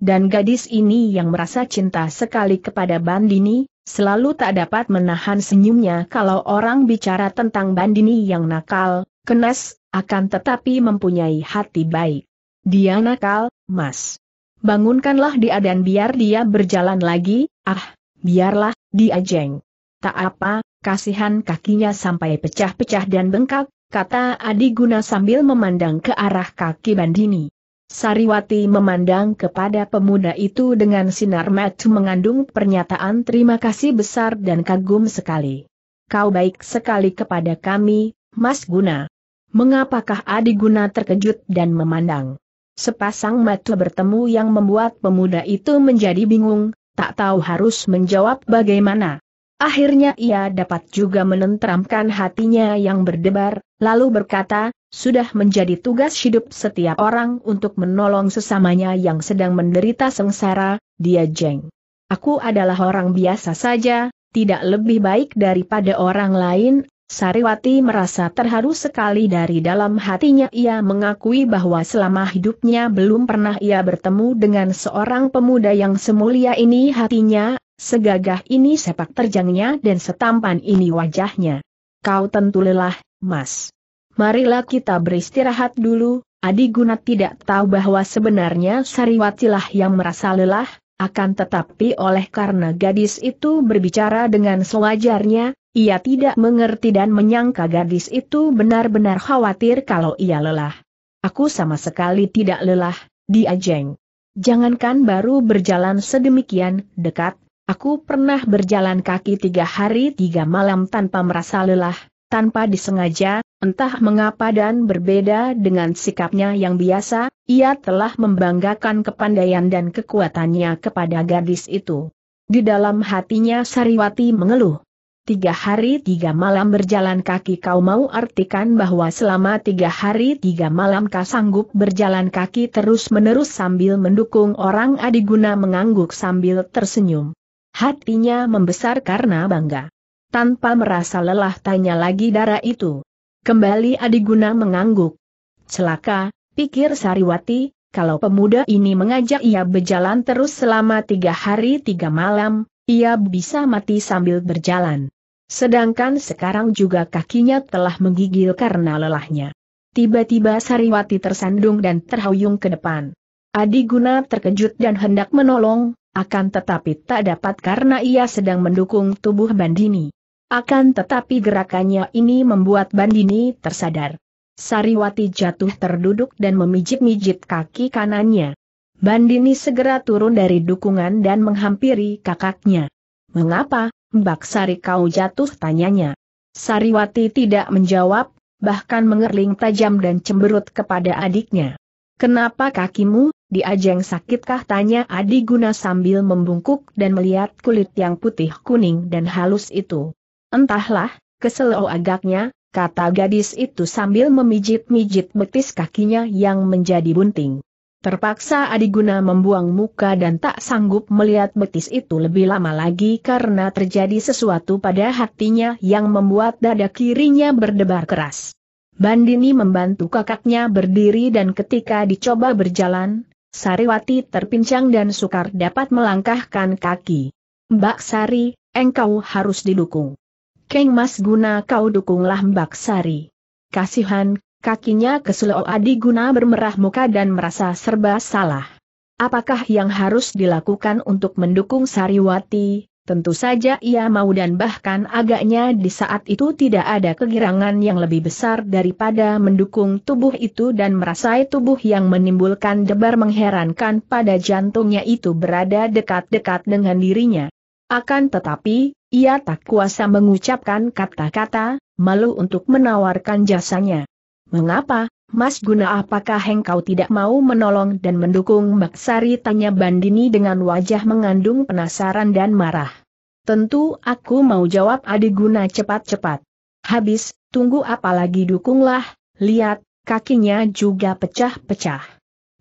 Dan gadis ini yang merasa cinta sekali kepada Bandini, selalu tak dapat menahan senyumnya kalau orang bicara tentang Bandini yang nakal, kenes, akan tetapi mempunyai hati baik. Dia nakal, mas. Bangunkanlah dia dan biar dia berjalan lagi, ah, biarlah, dia jeng. Tak apa, kasihan kakinya sampai pecah-pecah dan bengkak, kata Adiguna sambil memandang ke arah kaki Bandini. Sariwati memandang kepada pemuda itu dengan sinar mata mengandung pernyataan terima kasih besar dan kagum sekali. Kau baik sekali kepada kami, Mas Guna. Mengapakah Adi Guna terkejut dan memandang? Sepasang mata bertemu yang membuat pemuda itu menjadi bingung, tak tahu harus menjawab bagaimana. Akhirnya ia dapat juga menenteramkan hatinya yang berdebar, lalu berkata, sudah menjadi tugas hidup setiap orang untuk menolong sesamanya yang sedang menderita sengsara, dia jeng. Aku adalah orang biasa saja, tidak lebih baik daripada orang lain, Sariwati merasa terharu sekali dari dalam hatinya ia mengakui bahwa selama hidupnya belum pernah ia bertemu dengan seorang pemuda yang semulia ini hatinya Segagah ini sepak terjangnya dan setampan ini wajahnya. Kau tentu lelah, mas. Marilah kita beristirahat dulu, Adi Gunat tidak tahu bahwa sebenarnya Sariwatilah yang merasa lelah, akan tetapi oleh karena gadis itu berbicara dengan sewajarnya, ia tidak mengerti dan menyangka gadis itu benar-benar khawatir kalau ia lelah. Aku sama sekali tidak lelah, diajeng. Jangankan baru berjalan sedemikian dekat, Aku pernah berjalan kaki tiga hari tiga malam tanpa merasa lelah, tanpa disengaja, entah mengapa dan berbeda dengan sikapnya yang biasa, ia telah membanggakan kepandaian dan kekuatannya kepada gadis itu. Di dalam hatinya Sariwati mengeluh. Tiga hari tiga malam berjalan kaki kau mau artikan bahwa selama tiga hari tiga malam kau sanggup berjalan kaki terus-menerus sambil mendukung orang adiguna mengangguk sambil tersenyum. Hatinya membesar karena bangga. Tanpa merasa lelah tanya lagi darah itu. Kembali Adiguna mengangguk. Celaka, pikir Sariwati, kalau pemuda ini mengajak ia berjalan terus selama tiga hari tiga malam, ia bisa mati sambil berjalan. Sedangkan sekarang juga kakinya telah menggigil karena lelahnya. Tiba-tiba Sariwati tersandung dan terhuyung ke depan. Adiguna terkejut dan hendak menolong, akan tetapi tak dapat karena ia sedang mendukung tubuh Bandini. Akan tetapi gerakannya ini membuat Bandini tersadar. Sariwati jatuh terduduk dan memijit-mijit kaki kanannya. Bandini segera turun dari dukungan dan menghampiri kakaknya. Mengapa, Mbak Sari kau jatuh tanyanya. Sariwati tidak menjawab, bahkan mengerling tajam dan cemberut kepada adiknya. Kenapa kakimu, diajeng sakitkah tanya Adi Guna sambil membungkuk dan melihat kulit yang putih kuning dan halus itu. Entahlah, kesel agaknya, kata gadis itu sambil memijit-mijit betis kakinya yang menjadi bunting. Terpaksa Adi Guna membuang muka dan tak sanggup melihat betis itu lebih lama lagi karena terjadi sesuatu pada hatinya yang membuat dada kirinya berdebar keras. Bandini membantu kakaknya berdiri dan ketika dicoba berjalan, Sariwati terpincang dan sukar dapat melangkahkan kaki. Mbak Sari, engkau harus didukung. Keng Mas Guna kau dukunglah Mbak Sari. Kasihan, kakinya keselok Adi Guna bermerah muka dan merasa serba salah. Apakah yang harus dilakukan untuk mendukung Sariwati, Tentu saja ia mau dan bahkan agaknya di saat itu tidak ada kegirangan yang lebih besar daripada mendukung tubuh itu dan merasai tubuh yang menimbulkan debar mengherankan pada jantungnya itu berada dekat-dekat dengan dirinya. Akan tetapi, ia tak kuasa mengucapkan kata-kata, malu untuk menawarkan jasanya. Mengapa? Mas Guna apakah engkau tidak mau menolong dan mendukung Mbak Sari tanya Bandini dengan wajah mengandung penasaran dan marah. Tentu aku mau jawab adik Guna cepat-cepat. Habis, tunggu apalagi dukunglah, lihat, kakinya juga pecah-pecah.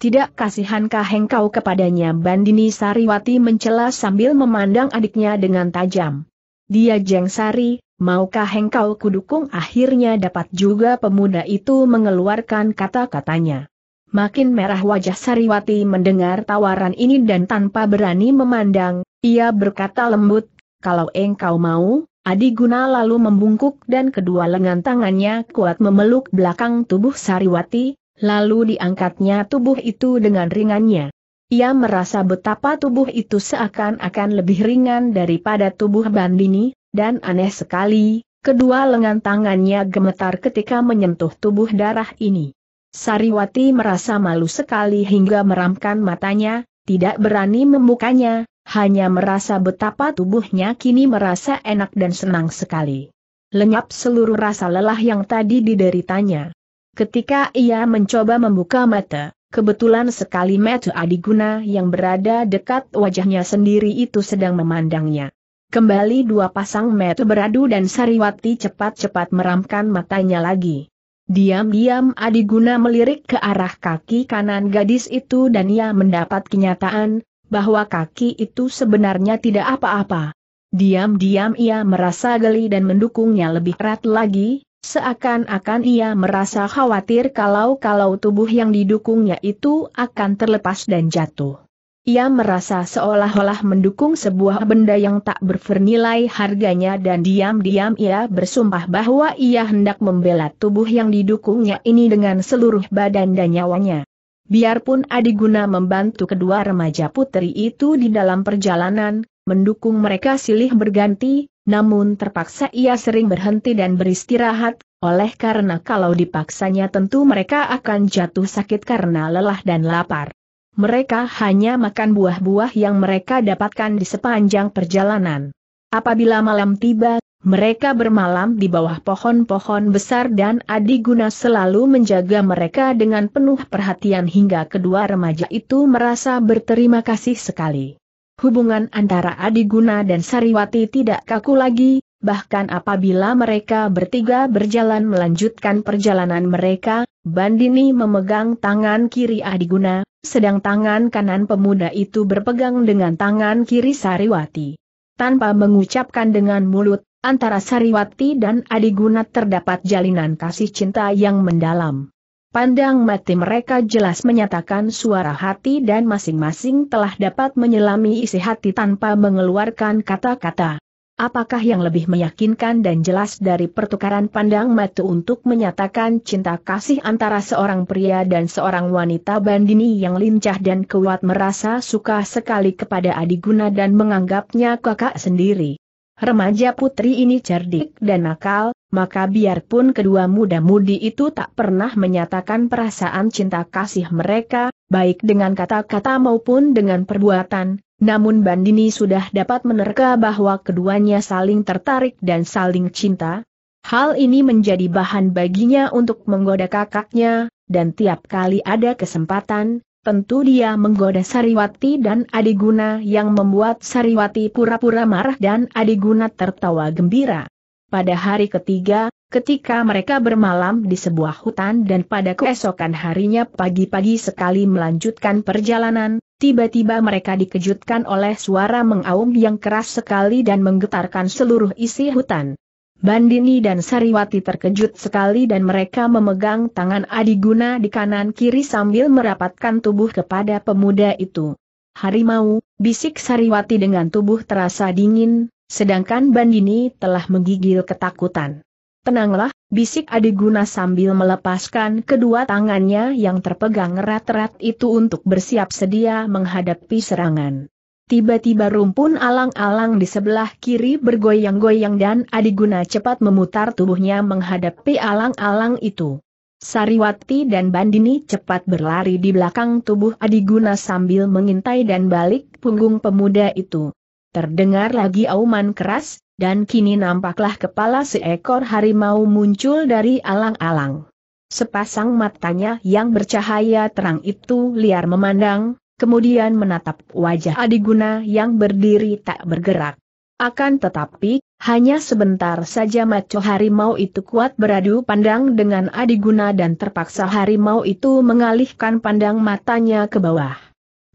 Tidak kasihankah engkau kepadanya Bandini Sariwati mencela sambil memandang adiknya dengan tajam. Dia Jeng Sari, maukah engkau kudukung akhirnya dapat juga pemuda itu mengeluarkan kata-katanya. Makin merah wajah Sariwati mendengar tawaran ini dan tanpa berani memandang, ia berkata lembut, kalau engkau mau, Adi Guna lalu membungkuk dan kedua lengan tangannya kuat memeluk belakang tubuh Sariwati, lalu diangkatnya tubuh itu dengan ringannya. Ia merasa betapa tubuh itu seakan-akan lebih ringan daripada tubuh Bandini, dan aneh sekali, kedua lengan tangannya gemetar ketika menyentuh tubuh darah ini. Sariwati merasa malu sekali hingga meramkan matanya, tidak berani membukanya, hanya merasa betapa tubuhnya kini merasa enak dan senang sekali. Lenyap seluruh rasa lelah yang tadi dideritanya. Ketika ia mencoba membuka mata, kebetulan sekali mata adiguna yang berada dekat wajahnya sendiri itu sedang memandangnya. Kembali dua pasang mata beradu dan Sariwati cepat-cepat meramkan matanya lagi. Diam-diam Adiguna melirik ke arah kaki kanan gadis itu dan ia mendapat kenyataan, bahwa kaki itu sebenarnya tidak apa-apa. Diam-diam ia merasa geli dan mendukungnya lebih erat lagi, seakan-akan ia merasa khawatir kalau-kalau tubuh yang didukungnya itu akan terlepas dan jatuh. Ia merasa seolah-olah mendukung sebuah benda yang tak bernilai harganya dan diam-diam ia bersumpah bahwa ia hendak membela tubuh yang didukungnya ini dengan seluruh badan dan nyawanya. Biarpun Adiguna membantu kedua remaja putri itu di dalam perjalanan, mendukung mereka silih berganti, namun terpaksa ia sering berhenti dan beristirahat, oleh karena kalau dipaksanya tentu mereka akan jatuh sakit karena lelah dan lapar mereka hanya makan buah-buah yang mereka dapatkan di sepanjang perjalanan. Apabila malam tiba, mereka bermalam di bawah pohon-pohon besar dan Adi Adiguna selalu menjaga mereka dengan penuh perhatian hingga kedua remaja itu merasa berterima kasih sekali. Hubungan antara Adi Adiguna dan Sariwati tidak kaku lagi, Bahkan apabila mereka bertiga berjalan melanjutkan perjalanan mereka, Bandini memegang tangan kiri Adi Adiguna, sedang tangan kanan pemuda itu berpegang dengan tangan kiri Sariwati. Tanpa mengucapkan dengan mulut, antara Sariwati dan Adi Gunat terdapat jalinan kasih cinta yang mendalam. Pandang mati mereka jelas menyatakan suara hati dan masing-masing telah dapat menyelami isi hati tanpa mengeluarkan kata-kata. Apakah yang lebih meyakinkan dan jelas dari pertukaran pandang mata untuk menyatakan cinta kasih antara seorang pria dan seorang wanita bandini yang lincah dan kuat merasa suka sekali kepada Adiguna dan menganggapnya kakak sendiri? Remaja putri ini cerdik dan nakal, maka biarpun kedua muda-mudi itu tak pernah menyatakan perasaan cinta kasih mereka, baik dengan kata-kata maupun dengan perbuatan, namun Bandini sudah dapat menerka bahwa keduanya saling tertarik dan saling cinta. Hal ini menjadi bahan baginya untuk menggoda kakaknya, dan tiap kali ada kesempatan, tentu dia menggoda Sariwati dan Adiguna yang membuat Sariwati pura-pura marah dan Adiguna tertawa gembira. Pada hari ketiga, ketika mereka bermalam di sebuah hutan dan pada keesokan harinya pagi-pagi sekali melanjutkan perjalanan, Tiba-tiba mereka dikejutkan oleh suara mengaum yang keras sekali dan menggetarkan seluruh isi hutan. Bandini dan Sariwati terkejut sekali dan mereka memegang tangan Adiguna di kanan-kiri sambil merapatkan tubuh kepada pemuda itu. Harimau, bisik Sariwati dengan tubuh terasa dingin, sedangkan Bandini telah menggigil ketakutan. Tenanglah, bisik Adi guna sambil melepaskan kedua tangannya yang terpegang erat-erat itu untuk bersiap sedia menghadapi serangan. Tiba-tiba rumpun alang-alang di sebelah kiri bergoyang-goyang dan Adi Adiguna cepat memutar tubuhnya menghadapi alang-alang itu. Sariwati dan Bandini cepat berlari di belakang tubuh Adi Adiguna sambil mengintai dan balik punggung pemuda itu. Terdengar lagi auman keras, dan kini nampaklah kepala seekor harimau muncul dari alang-alang. Sepasang matanya yang bercahaya terang itu liar memandang, kemudian menatap wajah Adiguna yang berdiri tak bergerak. Akan tetapi, hanya sebentar saja maco harimau itu kuat beradu pandang dengan Adiguna dan terpaksa harimau itu mengalihkan pandang matanya ke bawah.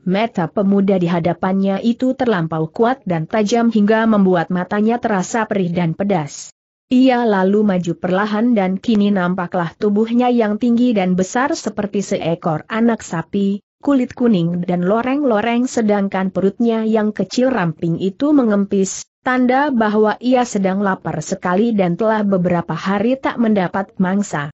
Meta pemuda di hadapannya itu terlampau kuat dan tajam hingga membuat matanya terasa perih dan pedas. Ia lalu maju perlahan dan kini nampaklah tubuhnya yang tinggi dan besar seperti seekor anak sapi, kulit kuning dan loreng-loreng sedangkan perutnya yang kecil ramping itu mengempis, tanda bahwa ia sedang lapar sekali dan telah beberapa hari tak mendapat mangsa.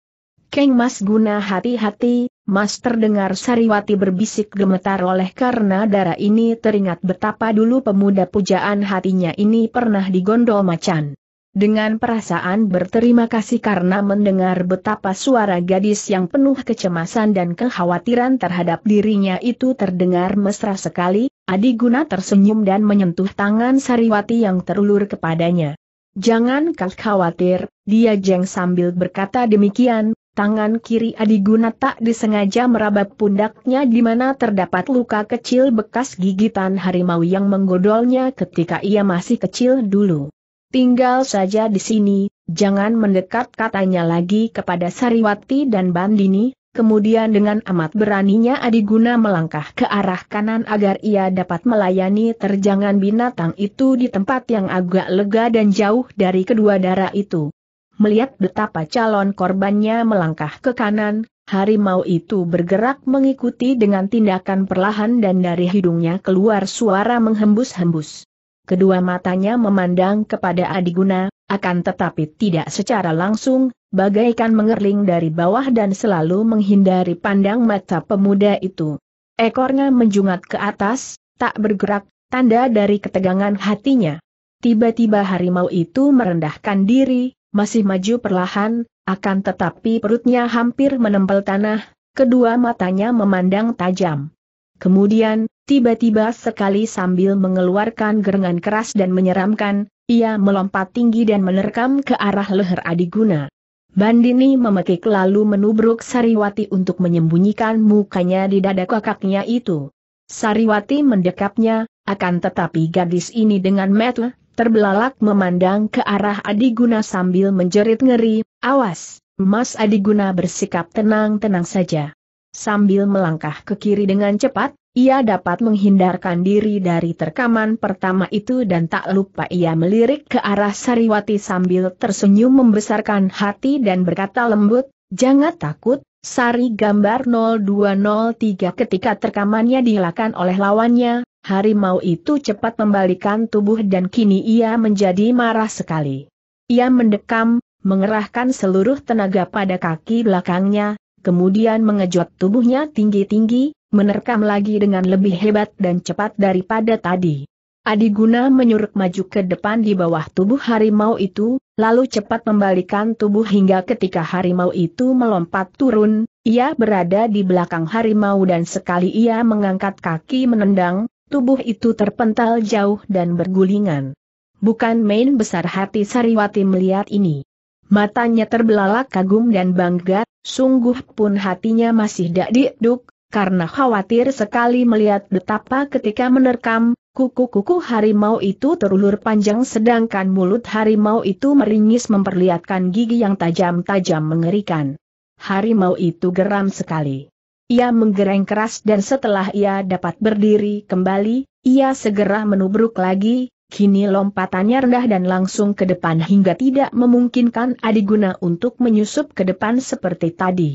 Keng Mas Guna hati-hati, Mas terdengar Sariwati berbisik gemetar oleh karena darah ini teringat betapa dulu pemuda pujaan hatinya ini pernah digondol macan. Dengan perasaan berterima kasih karena mendengar betapa suara gadis yang penuh kecemasan dan kekhawatiran terhadap dirinya itu terdengar mesra sekali, Adi Guna tersenyum dan menyentuh tangan Sariwati yang terulur kepadanya. Jangan kau khawatir, dia jeng sambil berkata demikian, Tangan kiri Adiguna tak disengaja meraba pundaknya di mana terdapat luka kecil bekas gigitan harimau yang menggodolnya ketika ia masih kecil dulu. Tinggal saja di sini, jangan mendekat katanya lagi kepada Sariwati dan Bandini, kemudian dengan amat beraninya Adi Adiguna melangkah ke arah kanan agar ia dapat melayani terjangan binatang itu di tempat yang agak lega dan jauh dari kedua darah itu. Melihat betapa calon korbannya melangkah ke kanan, harimau itu bergerak mengikuti dengan tindakan perlahan dan dari hidungnya keluar suara menghembus-hembus. Kedua matanya memandang kepada Adiguna, akan tetapi tidak secara langsung, bagaikan mengerling dari bawah dan selalu menghindari pandang mata pemuda itu. Ekornya menjungat ke atas, tak bergerak, tanda dari ketegangan hatinya. Tiba-tiba harimau itu merendahkan diri, masih maju perlahan, akan tetapi perutnya hampir menempel tanah, kedua matanya memandang tajam. Kemudian, tiba-tiba sekali sambil mengeluarkan gerengan keras dan menyeramkan, ia melompat tinggi dan menerkam ke arah leher Adiguna. Bandini memekik lalu menubruk Sariwati untuk menyembunyikan mukanya di dada kakaknya itu. Sariwati mendekapnya, akan tetapi gadis ini dengan metu terbelalak memandang ke arah Adiguna sambil menjerit ngeri, awas, Mas Adiguna bersikap tenang-tenang saja. Sambil melangkah ke kiri dengan cepat, ia dapat menghindarkan diri dari terkaman pertama itu dan tak lupa ia melirik ke arah Sariwati sambil tersenyum membesarkan hati dan berkata lembut, jangan takut, Sari gambar 0203 ketika terkamannya dilakukan oleh lawannya, harimau itu cepat membalikan tubuh dan kini ia menjadi marah sekali. Ia mendekam, mengerahkan seluruh tenaga pada kaki belakangnya, kemudian mengejut tubuhnya tinggi-tinggi, menerkam lagi dengan lebih hebat dan cepat daripada tadi. Adiguna menyuruh maju ke depan di bawah tubuh harimau itu, lalu cepat membalikan tubuh hingga ketika harimau itu melompat turun, ia berada di belakang harimau dan sekali ia mengangkat kaki menendang, Tubuh itu terpental jauh dan bergulingan. Bukan main besar hati Sariwati melihat ini. Matanya terbelalak kagum dan bangga, sungguh pun hatinya masih tak diduk, karena khawatir sekali melihat betapa ketika menerkam, kuku-kuku harimau itu terulur panjang sedangkan mulut harimau itu meringis memperlihatkan gigi yang tajam-tajam mengerikan. Harimau itu geram sekali. Ia menggereng keras dan setelah ia dapat berdiri kembali, ia segera menubruk lagi, kini lompatannya rendah dan langsung ke depan hingga tidak memungkinkan Adiguna untuk menyusup ke depan seperti tadi.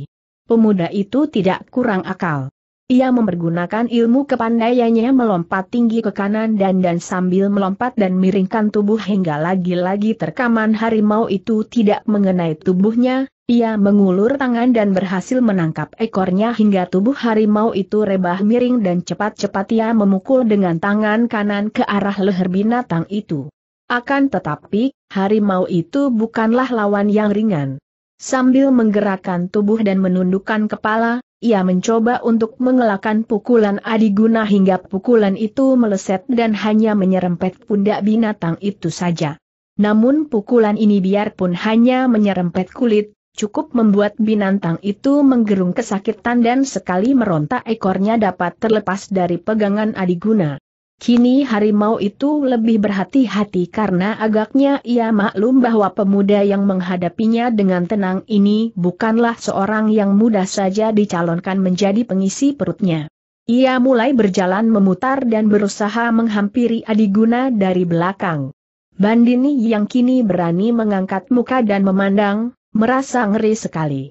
Pemuda itu tidak kurang akal. Ia mempergunakan ilmu kepandaiannya melompat tinggi ke kanan dan dan sambil melompat dan miringkan tubuh hingga lagi-lagi terkaman harimau itu tidak mengenai tubuhnya, ia mengulur tangan dan berhasil menangkap ekornya hingga tubuh harimau itu rebah miring dan cepat-cepat ia memukul dengan tangan kanan ke arah leher binatang itu. Akan tetapi, harimau itu bukanlah lawan yang ringan. Sambil menggerakkan tubuh dan menundukkan kepala, ia mencoba untuk mengelakkan pukulan adiguna hingga pukulan itu meleset dan hanya menyerempet pundak binatang itu saja. Namun pukulan ini biarpun hanya menyerempet kulit, cukup membuat binatang itu menggerung kesakitan dan sekali meronta ekornya dapat terlepas dari pegangan adiguna. Kini harimau itu lebih berhati-hati karena agaknya ia maklum bahwa pemuda yang menghadapinya dengan tenang ini bukanlah seorang yang mudah saja dicalonkan menjadi pengisi perutnya. Ia mulai berjalan memutar dan berusaha menghampiri Adiguna dari belakang. Bandini yang kini berani mengangkat muka dan memandang, Merasa ngeri sekali.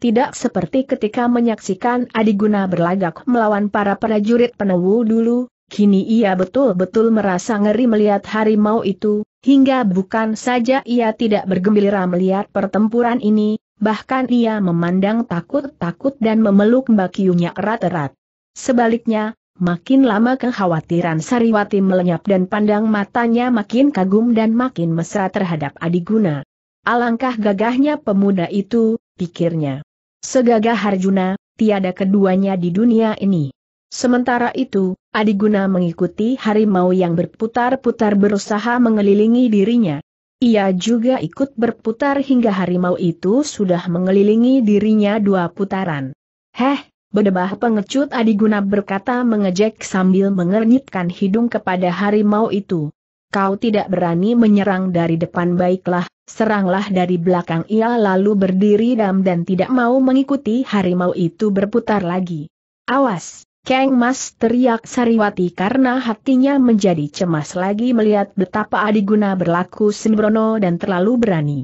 Tidak seperti ketika menyaksikan Adiguna berlagak melawan para prajurit penewu dulu, kini ia betul-betul merasa ngeri melihat harimau itu, hingga bukan saja ia tidak bergembira melihat pertempuran ini, bahkan ia memandang takut-takut dan memeluk bakiunya erat-erat. Sebaliknya, makin lama kekhawatiran Sariwati melenyap dan pandang matanya makin kagum dan makin mesra terhadap Adiguna. Alangkah gagahnya pemuda itu, pikirnya. Segagah Harjuna, tiada keduanya di dunia ini. Sementara itu, Adiguna mengikuti harimau yang berputar-putar berusaha mengelilingi dirinya. Ia juga ikut berputar hingga harimau itu sudah mengelilingi dirinya dua putaran. Heh, bedebah pengecut Adiguna berkata mengejek sambil mengernyitkan hidung kepada harimau itu. Kau tidak berani menyerang dari depan baiklah, Seranglah dari belakang ia lalu berdiri dam dan tidak mau mengikuti harimau itu berputar lagi. Awas! Kang Mas teriak Sariwati karena hatinya menjadi cemas lagi melihat betapa Adiguna berlaku sembrono dan terlalu berani.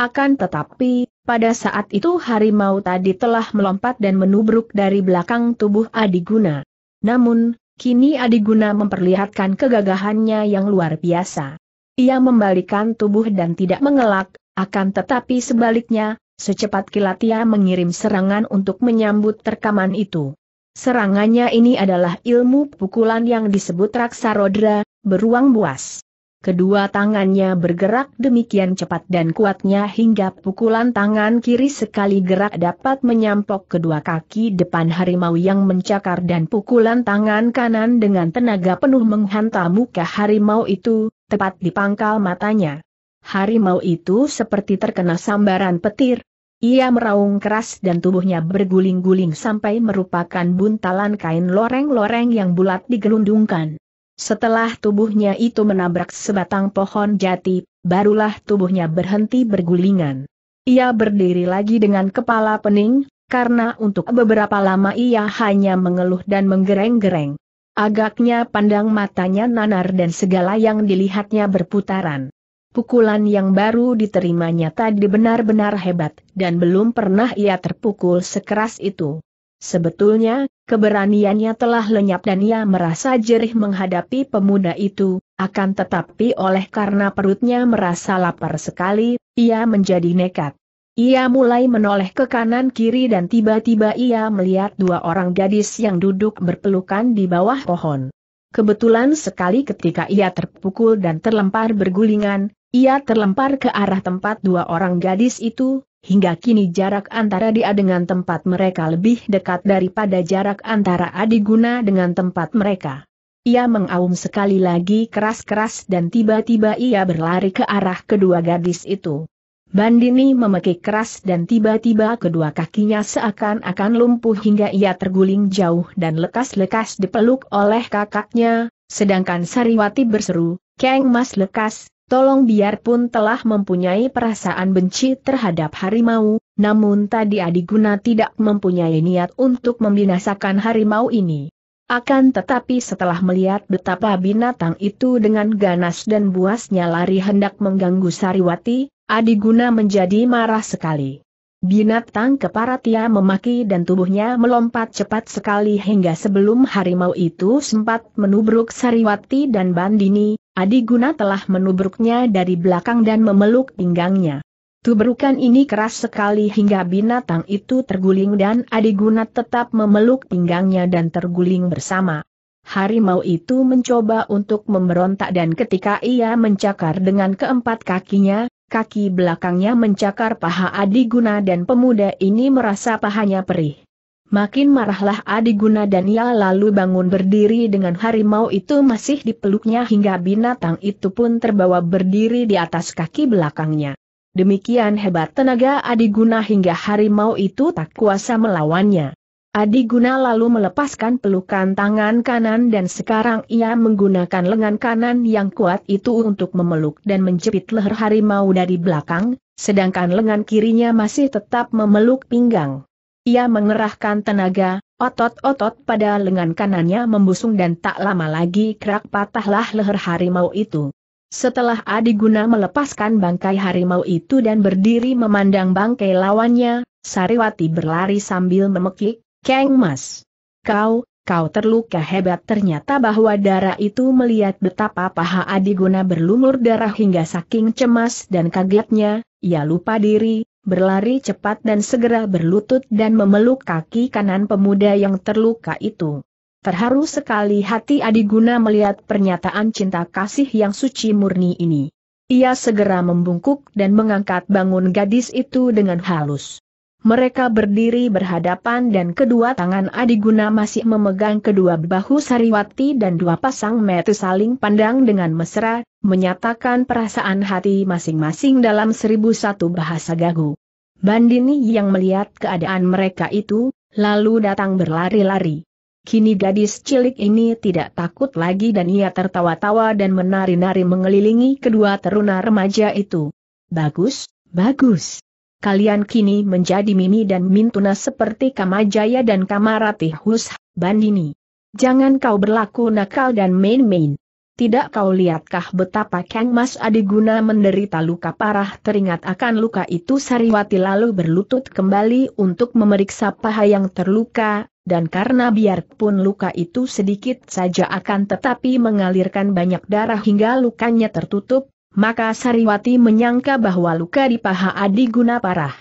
Akan tetapi, pada saat itu harimau tadi telah melompat dan menubruk dari belakang tubuh Adiguna. Namun, kini Adiguna memperlihatkan kegagahannya yang luar biasa. Ia membalikan tubuh dan tidak mengelak, akan tetapi sebaliknya, secepat kilat ia mengirim serangan untuk menyambut terkaman itu. Serangannya ini adalah ilmu pukulan yang disebut Raksarodra, beruang buas. Kedua tangannya bergerak demikian cepat dan kuatnya hingga pukulan tangan kiri sekali gerak dapat menyampok kedua kaki depan harimau yang mencakar dan pukulan tangan kanan dengan tenaga penuh menghantam muka harimau itu, tepat di pangkal matanya. Harimau itu seperti terkena sambaran petir. Ia meraung keras dan tubuhnya berguling-guling sampai merupakan buntalan kain loreng-loreng yang bulat digelundungkan. Setelah tubuhnya itu menabrak sebatang pohon jati, barulah tubuhnya berhenti bergulingan. Ia berdiri lagi dengan kepala pening, karena untuk beberapa lama ia hanya mengeluh dan menggereng-gereng. Agaknya pandang matanya nanar dan segala yang dilihatnya berputaran. Pukulan yang baru diterimanya tadi benar-benar hebat, dan belum pernah ia terpukul sekeras itu. Sebetulnya, keberaniannya telah lenyap dan ia merasa jerih menghadapi pemuda itu, akan tetapi oleh karena perutnya merasa lapar sekali, ia menjadi nekat. Ia mulai menoleh ke kanan kiri dan tiba-tiba ia melihat dua orang gadis yang duduk berpelukan di bawah pohon. Kebetulan sekali ketika ia terpukul dan terlempar bergulingan, ia terlempar ke arah tempat dua orang gadis itu, hingga kini jarak antara dia dengan tempat mereka lebih dekat daripada jarak antara Adiguna dengan tempat mereka. Ia mengaum sekali lagi keras-keras dan tiba-tiba ia berlari ke arah kedua gadis itu. Bandini memekik keras dan tiba-tiba kedua kakinya seakan-akan lumpuh hingga ia terguling jauh dan lekas-lekas dipeluk oleh kakaknya, sedangkan Sariwati berseru, Keng Mas Lekas, tolong biarpun telah mempunyai perasaan benci terhadap harimau, namun tadi Adiguna tidak mempunyai niat untuk membinasakan harimau ini. Akan tetapi setelah melihat betapa binatang itu dengan ganas dan buasnya lari hendak mengganggu Sariwati, Adiguna menjadi marah sekali. Binatang keparatia memaki dan tubuhnya melompat cepat sekali hingga sebelum harimau itu sempat menubruk Sariwati dan Bandini, Adiguna telah menubruknya dari belakang dan memeluk pinggangnya. Tubrukan ini keras sekali hingga binatang itu terguling dan Adiguna tetap memeluk pinggangnya dan terguling bersama. Harimau itu mencoba untuk memberontak dan ketika ia mencakar dengan keempat kakinya, kaki belakangnya mencakar paha Adiguna dan pemuda ini merasa pahanya perih. Makin marahlah Adiguna dan ia lalu bangun berdiri dengan harimau itu masih dipeluknya hingga binatang itu pun terbawa berdiri di atas kaki belakangnya. Demikian hebat tenaga Adi Adiguna hingga harimau itu tak kuasa melawannya. Adi Guna lalu melepaskan pelukan tangan kanan dan sekarang ia menggunakan lengan kanan yang kuat itu untuk memeluk dan menjepit leher harimau dari belakang, sedangkan lengan kirinya masih tetap memeluk pinggang. Ia mengerahkan tenaga, otot-otot pada lengan kanannya membusung dan tak lama lagi kerak patahlah leher harimau itu. Setelah Adi Guna melepaskan bangkai harimau itu dan berdiri memandang bangkai lawannya, Sariwati berlari sambil memekik, Kang Mas. Kau, kau terluka hebat ternyata bahwa darah itu melihat betapa paha Adiguna berlumur darah hingga saking cemas dan kagetnya, ia lupa diri, berlari cepat dan segera berlutut dan memeluk kaki kanan pemuda yang terluka itu. Terharu sekali hati Adiguna melihat pernyataan cinta kasih yang suci murni ini. Ia segera membungkuk dan mengangkat bangun gadis itu dengan halus. Mereka berdiri berhadapan dan kedua tangan Adiguna masih memegang kedua bahu Sariwati dan dua pasang mata saling pandang dengan mesra, menyatakan perasaan hati masing-masing dalam seribu satu bahasa gagu. Bandini yang melihat keadaan mereka itu, lalu datang berlari-lari. Kini gadis cilik ini tidak takut lagi dan ia tertawa-tawa dan menari-nari mengelilingi kedua teruna remaja itu. Bagus, bagus kalian kini menjadi Mimi dan Mintuna seperti Kamajaya dan Kamaratih Hus, Bandini. Jangan kau berlaku nakal dan main-main. Tidak kau lihatkah betapa Kang Mas Adiguna menderita luka parah teringat akan luka itu Sariwati lalu berlutut kembali untuk memeriksa paha yang terluka, dan karena biarpun luka itu sedikit saja akan tetapi mengalirkan banyak darah hingga lukanya tertutup, maka Sariwati menyangka bahwa luka di paha Adi Guna parah.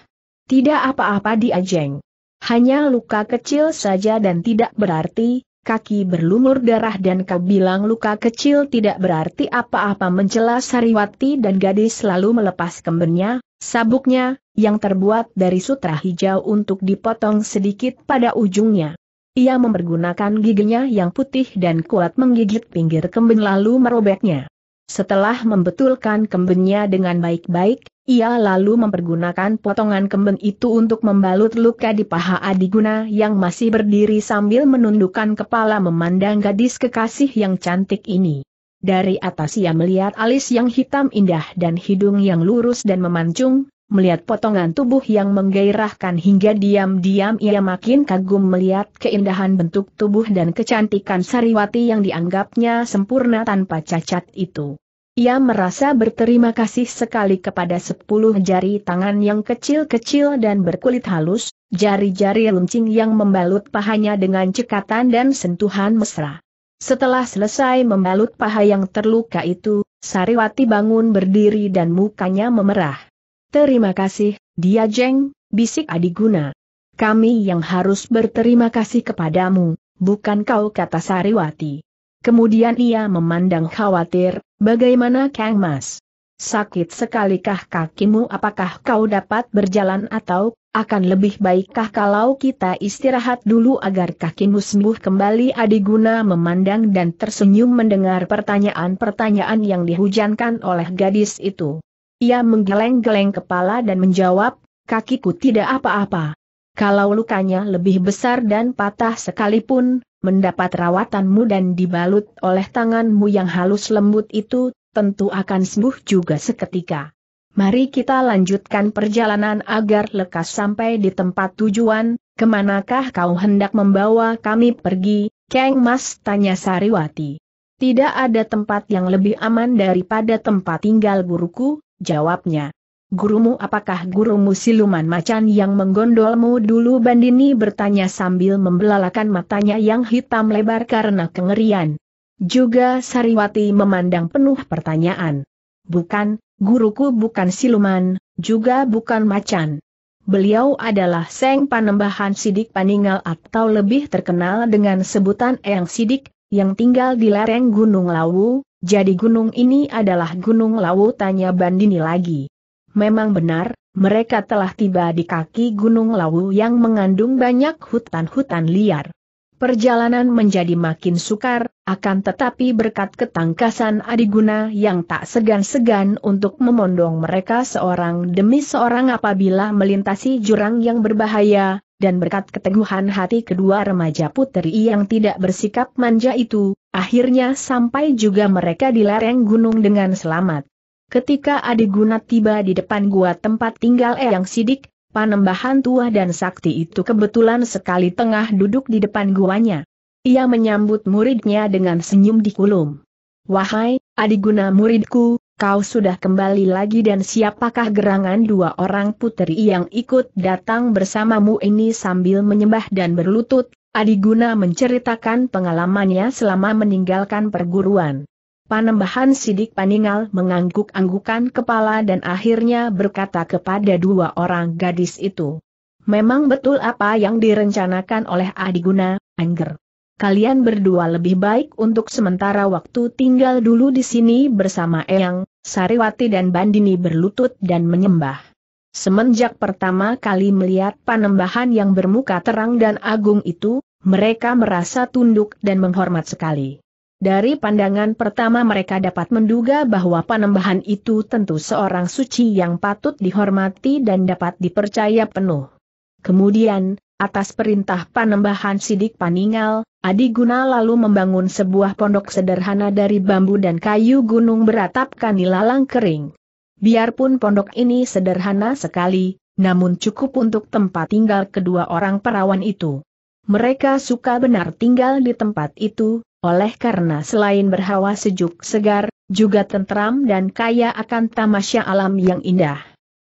Tidak apa-apa di Ajeng. Hanya luka kecil saja dan tidak berarti, kaki berlumur darah dan kau bilang luka kecil tidak berarti apa-apa mencela Sariwati dan gadis selalu melepas kembennya, sabuknya, yang terbuat dari sutra hijau untuk dipotong sedikit pada ujungnya. Ia mempergunakan giginya yang putih dan kuat menggigit pinggir kemben lalu merobeknya. Setelah membetulkan kembennya dengan baik-baik, ia lalu mempergunakan potongan kemben itu untuk membalut luka di paha Adiguna yang masih berdiri sambil menundukkan kepala memandang gadis kekasih yang cantik ini. Dari atas ia melihat alis yang hitam indah dan hidung yang lurus dan memancung, melihat potongan tubuh yang menggairahkan hingga diam-diam ia makin kagum melihat keindahan bentuk tubuh dan kecantikan Sariwati yang dianggapnya sempurna tanpa cacat itu. Ia merasa berterima kasih sekali kepada sepuluh jari tangan yang kecil-kecil dan berkulit halus, jari-jari luncing yang membalut pahanya dengan cekatan dan sentuhan mesra. Setelah selesai membalut paha yang terluka itu, Sariwati bangun berdiri dan mukanya memerah. Terima kasih, dia jeng, bisik Adiguna. Kami yang harus berterima kasih kepadamu, bukan kau kata Sariwati. Kemudian ia memandang khawatir, bagaimana Kang Mas? Sakit sekalikah kakimu apakah kau dapat berjalan atau akan lebih baikkah kalau kita istirahat dulu agar kakimu sembuh kembali Adiguna memandang dan tersenyum mendengar pertanyaan-pertanyaan yang dihujankan oleh gadis itu. Ia menggeleng-geleng kepala dan menjawab, kakiku tidak apa-apa. Kalau lukanya lebih besar dan patah sekalipun, mendapat rawatanmu dan dibalut oleh tanganmu yang halus lembut itu, tentu akan sembuh juga seketika. Mari kita lanjutkan perjalanan agar lekas sampai di tempat tujuan, kemanakah kau hendak membawa kami pergi, Kang Mas tanya Sariwati. Tidak ada tempat yang lebih aman daripada tempat tinggal buruku. Jawabnya. Gurumu apakah gurumu siluman macan yang menggondolmu dulu Bandini bertanya sambil membelalakan matanya yang hitam lebar karena kengerian. Juga Sariwati memandang penuh pertanyaan. Bukan, guruku bukan siluman, juga bukan macan. Beliau adalah Seng Panembahan Sidik Paningal atau lebih terkenal dengan sebutan Eyang Sidik, yang tinggal di lereng Gunung Lawu, jadi gunung ini adalah gunung Tanya Bandini lagi. Memang benar, mereka telah tiba di kaki gunung Lawu yang mengandung banyak hutan-hutan liar. Perjalanan menjadi makin sukar, akan tetapi berkat ketangkasan Adiguna yang tak segan-segan untuk memondong mereka seorang demi seorang apabila melintasi jurang yang berbahaya, dan berkat keteguhan hati kedua remaja putri yang tidak bersikap manja itu, akhirnya sampai juga mereka di lereng gunung dengan selamat. Ketika Adi Gunat tiba di depan gua tempat tinggal Eyang Sidik, panembahan tua dan sakti itu kebetulan sekali tengah duduk di depan guanya. Ia menyambut muridnya dengan senyum di kulum. Wahai, Adi Gunat, muridku, kau sudah kembali lagi dan siapakah gerangan dua orang putri yang ikut datang bersamamu ini sambil menyembah dan berlutut, Adiguna menceritakan pengalamannya selama meninggalkan perguruan. Panembahan Sidik Paningal mengangguk-anggukan kepala dan akhirnya berkata kepada dua orang gadis itu. Memang betul apa yang direncanakan oleh Adiguna, Angger kalian berdua lebih baik untuk sementara waktu tinggal dulu di sini bersama Eyang, Sariwati dan Bandini berlutut dan menyembah. Semenjak pertama kali melihat panembahan yang bermuka terang dan agung itu, mereka merasa tunduk dan menghormat sekali. Dari pandangan pertama mereka dapat menduga bahwa panembahan itu tentu seorang suci yang patut dihormati dan dapat dipercaya penuh. Kemudian, Atas perintah panembahan Sidik Paningal, Adi Guna lalu membangun sebuah pondok sederhana dari bambu dan kayu gunung beratapkan ilalang kering. Biarpun pondok ini sederhana sekali, namun cukup untuk tempat tinggal kedua orang perawan itu. Mereka suka benar tinggal di tempat itu, oleh karena selain berhawa sejuk segar, juga tentram dan kaya akan tamasya alam yang indah.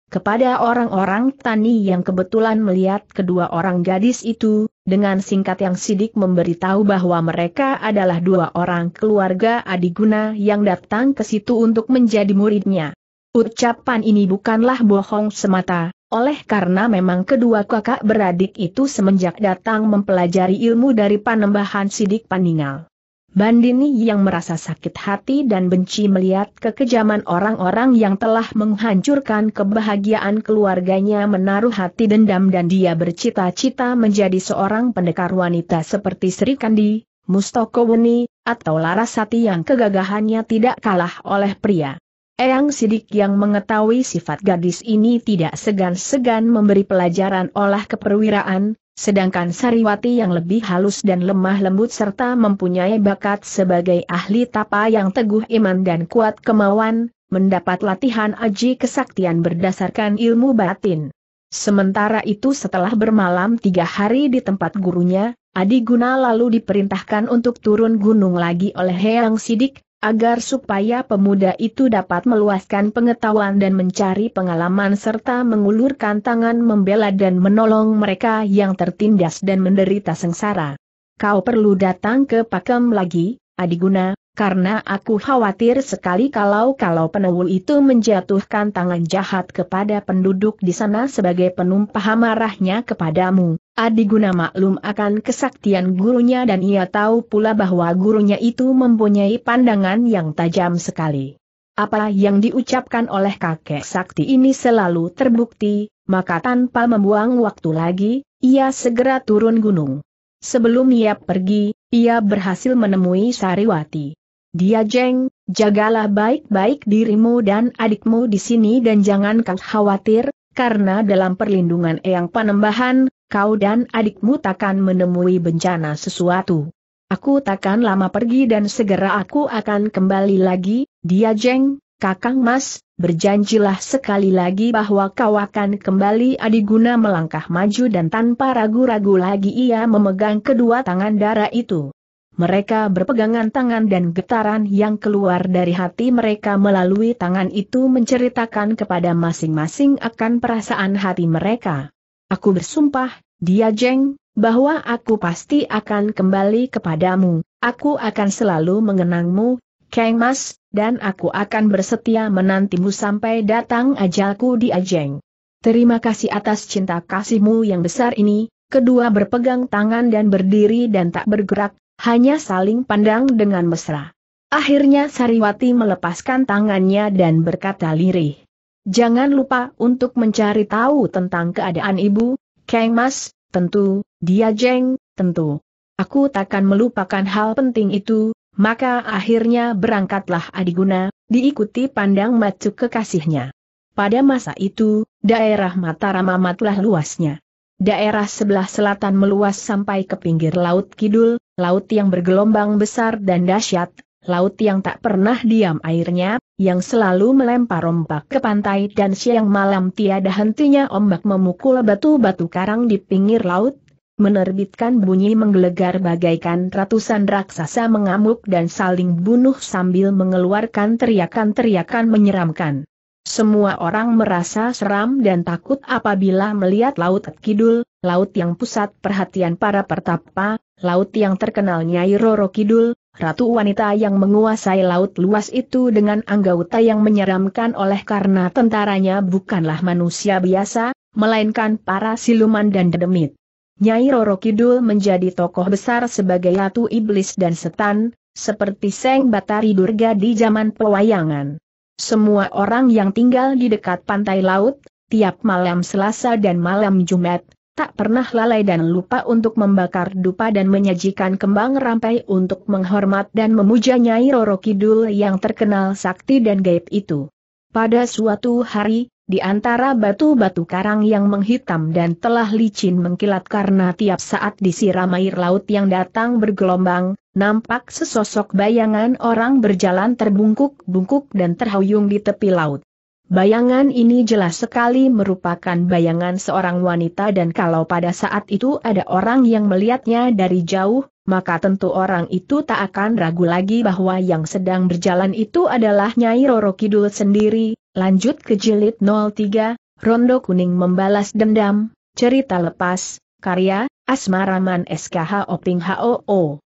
Kepada orang-orang tani yang kebetulan melihat kedua orang gadis itu, dengan singkat yang sidik memberitahu bahwa mereka adalah dua orang keluarga adiguna yang datang ke situ untuk menjadi muridnya. Ucapan ini bukanlah bohong semata, oleh karena memang kedua kakak beradik itu semenjak datang mempelajari ilmu dari panembahan sidik paningal. Bandini yang merasa sakit hati dan benci melihat kekejaman orang-orang yang telah menghancurkan kebahagiaan keluarganya menaruh hati dendam dan dia bercita-cita menjadi seorang pendekar wanita seperti Sri Kandi, Mustoko Weni, atau Larasati yang kegagahannya tidak kalah oleh pria. Eyang Sidik yang mengetahui sifat gadis ini tidak segan-segan memberi pelajaran olah keperwiraan, Sedangkan Sariwati yang lebih halus dan lemah lembut serta mempunyai bakat sebagai ahli tapa yang teguh iman dan kuat kemauan, mendapat latihan aji kesaktian berdasarkan ilmu batin. Sementara itu setelah bermalam tiga hari di tempat gurunya, Adi Guna lalu diperintahkan untuk turun gunung lagi oleh Heang Sidik, agar supaya pemuda itu dapat meluaskan pengetahuan dan mencari pengalaman serta mengulurkan tangan membela dan menolong mereka yang tertindas dan menderita sengsara. Kau perlu datang ke Pakem lagi, Adiguna, karena aku khawatir sekali kalau-kalau penewul itu menjatuhkan tangan jahat kepada penduduk di sana sebagai penumpah marahnya kepadamu. Adi Guna maklum akan kesaktian gurunya dan ia tahu pula bahwa gurunya itu mempunyai pandangan yang tajam sekali. Apa yang diucapkan oleh kakek sakti ini selalu terbukti, maka tanpa membuang waktu lagi, ia segera turun gunung. Sebelum ia pergi, ia berhasil menemui Sariwati. Dia jeng, jagalah baik-baik dirimu dan adikmu di sini dan jangan kau khawatir, karena dalam perlindungan Eyang Panembahan, kau dan adikmu takkan menemui bencana sesuatu. Aku takkan lama pergi dan segera aku akan kembali lagi, dia jeng, kakang mas, berjanjilah sekali lagi bahwa kau akan kembali adiguna melangkah maju dan tanpa ragu-ragu lagi ia memegang kedua tangan darah itu. Mereka berpegangan tangan dan getaran yang keluar dari hati mereka melalui tangan itu menceritakan kepada masing-masing akan perasaan hati mereka. Aku bersumpah, dia jeng, bahwa aku pasti akan kembali kepadamu, aku akan selalu mengenangmu, Kang Mas, dan aku akan bersetia menantimu sampai datang ajalku di Ajeng. Terima kasih atas cinta kasihmu yang besar ini, kedua berpegang tangan dan berdiri dan tak bergerak, hanya saling pandang dengan mesra. Akhirnya Sariwati melepaskan tangannya dan berkata lirih. Jangan lupa untuk mencari tahu tentang keadaan ibu, Kang Mas, tentu, dia jeng, tentu. Aku takkan melupakan hal penting itu, maka akhirnya berangkatlah Adiguna, diikuti pandang macu kekasihnya. Pada masa itu, daerah Mataram amatlah luasnya. Daerah sebelah selatan meluas sampai ke pinggir Laut Kidul, laut yang bergelombang besar dan dahsyat, laut yang tak pernah diam airnya, yang selalu melempar ombak ke pantai dan siang malam tiada hentinya ombak memukul batu-batu karang di pinggir laut, menerbitkan bunyi menggelegar bagaikan ratusan raksasa mengamuk dan saling bunuh sambil mengeluarkan teriakan-teriakan menyeramkan. Semua orang merasa seram dan takut apabila melihat Laut Kidul, laut yang pusat perhatian para pertapa, laut yang terkenal Nyai Roro Kidul, ratu wanita yang menguasai laut luas itu dengan anggota yang menyeramkan oleh karena tentaranya bukanlah manusia biasa, melainkan para siluman dan dedemit. Nyai Roro Kidul menjadi tokoh besar sebagai ratu iblis dan setan, seperti Seng Batari Durga di zaman pewayangan. Semua orang yang tinggal di dekat pantai laut, tiap malam Selasa dan malam Jumat, tak pernah lalai dan lupa untuk membakar dupa dan menyajikan kembang rampai untuk menghormat dan memuja Nyai Roro Kidul yang terkenal sakti dan gaib itu. Pada suatu hari, di antara batu-batu karang yang menghitam dan telah licin mengkilat karena tiap saat disiram air laut yang datang bergelombang, nampak sesosok bayangan orang berjalan terbungkuk-bungkuk dan terhuyung di tepi laut. Bayangan ini jelas sekali merupakan bayangan seorang wanita dan kalau pada saat itu ada orang yang melihatnya dari jauh, maka tentu orang itu tak akan ragu lagi bahwa yang sedang berjalan itu adalah Nyai Roro Kidul sendiri. Lanjut ke jilid 03, Rondo Kuning membalas dendam, cerita lepas, karya, Asmaraman SKH Oping HOO.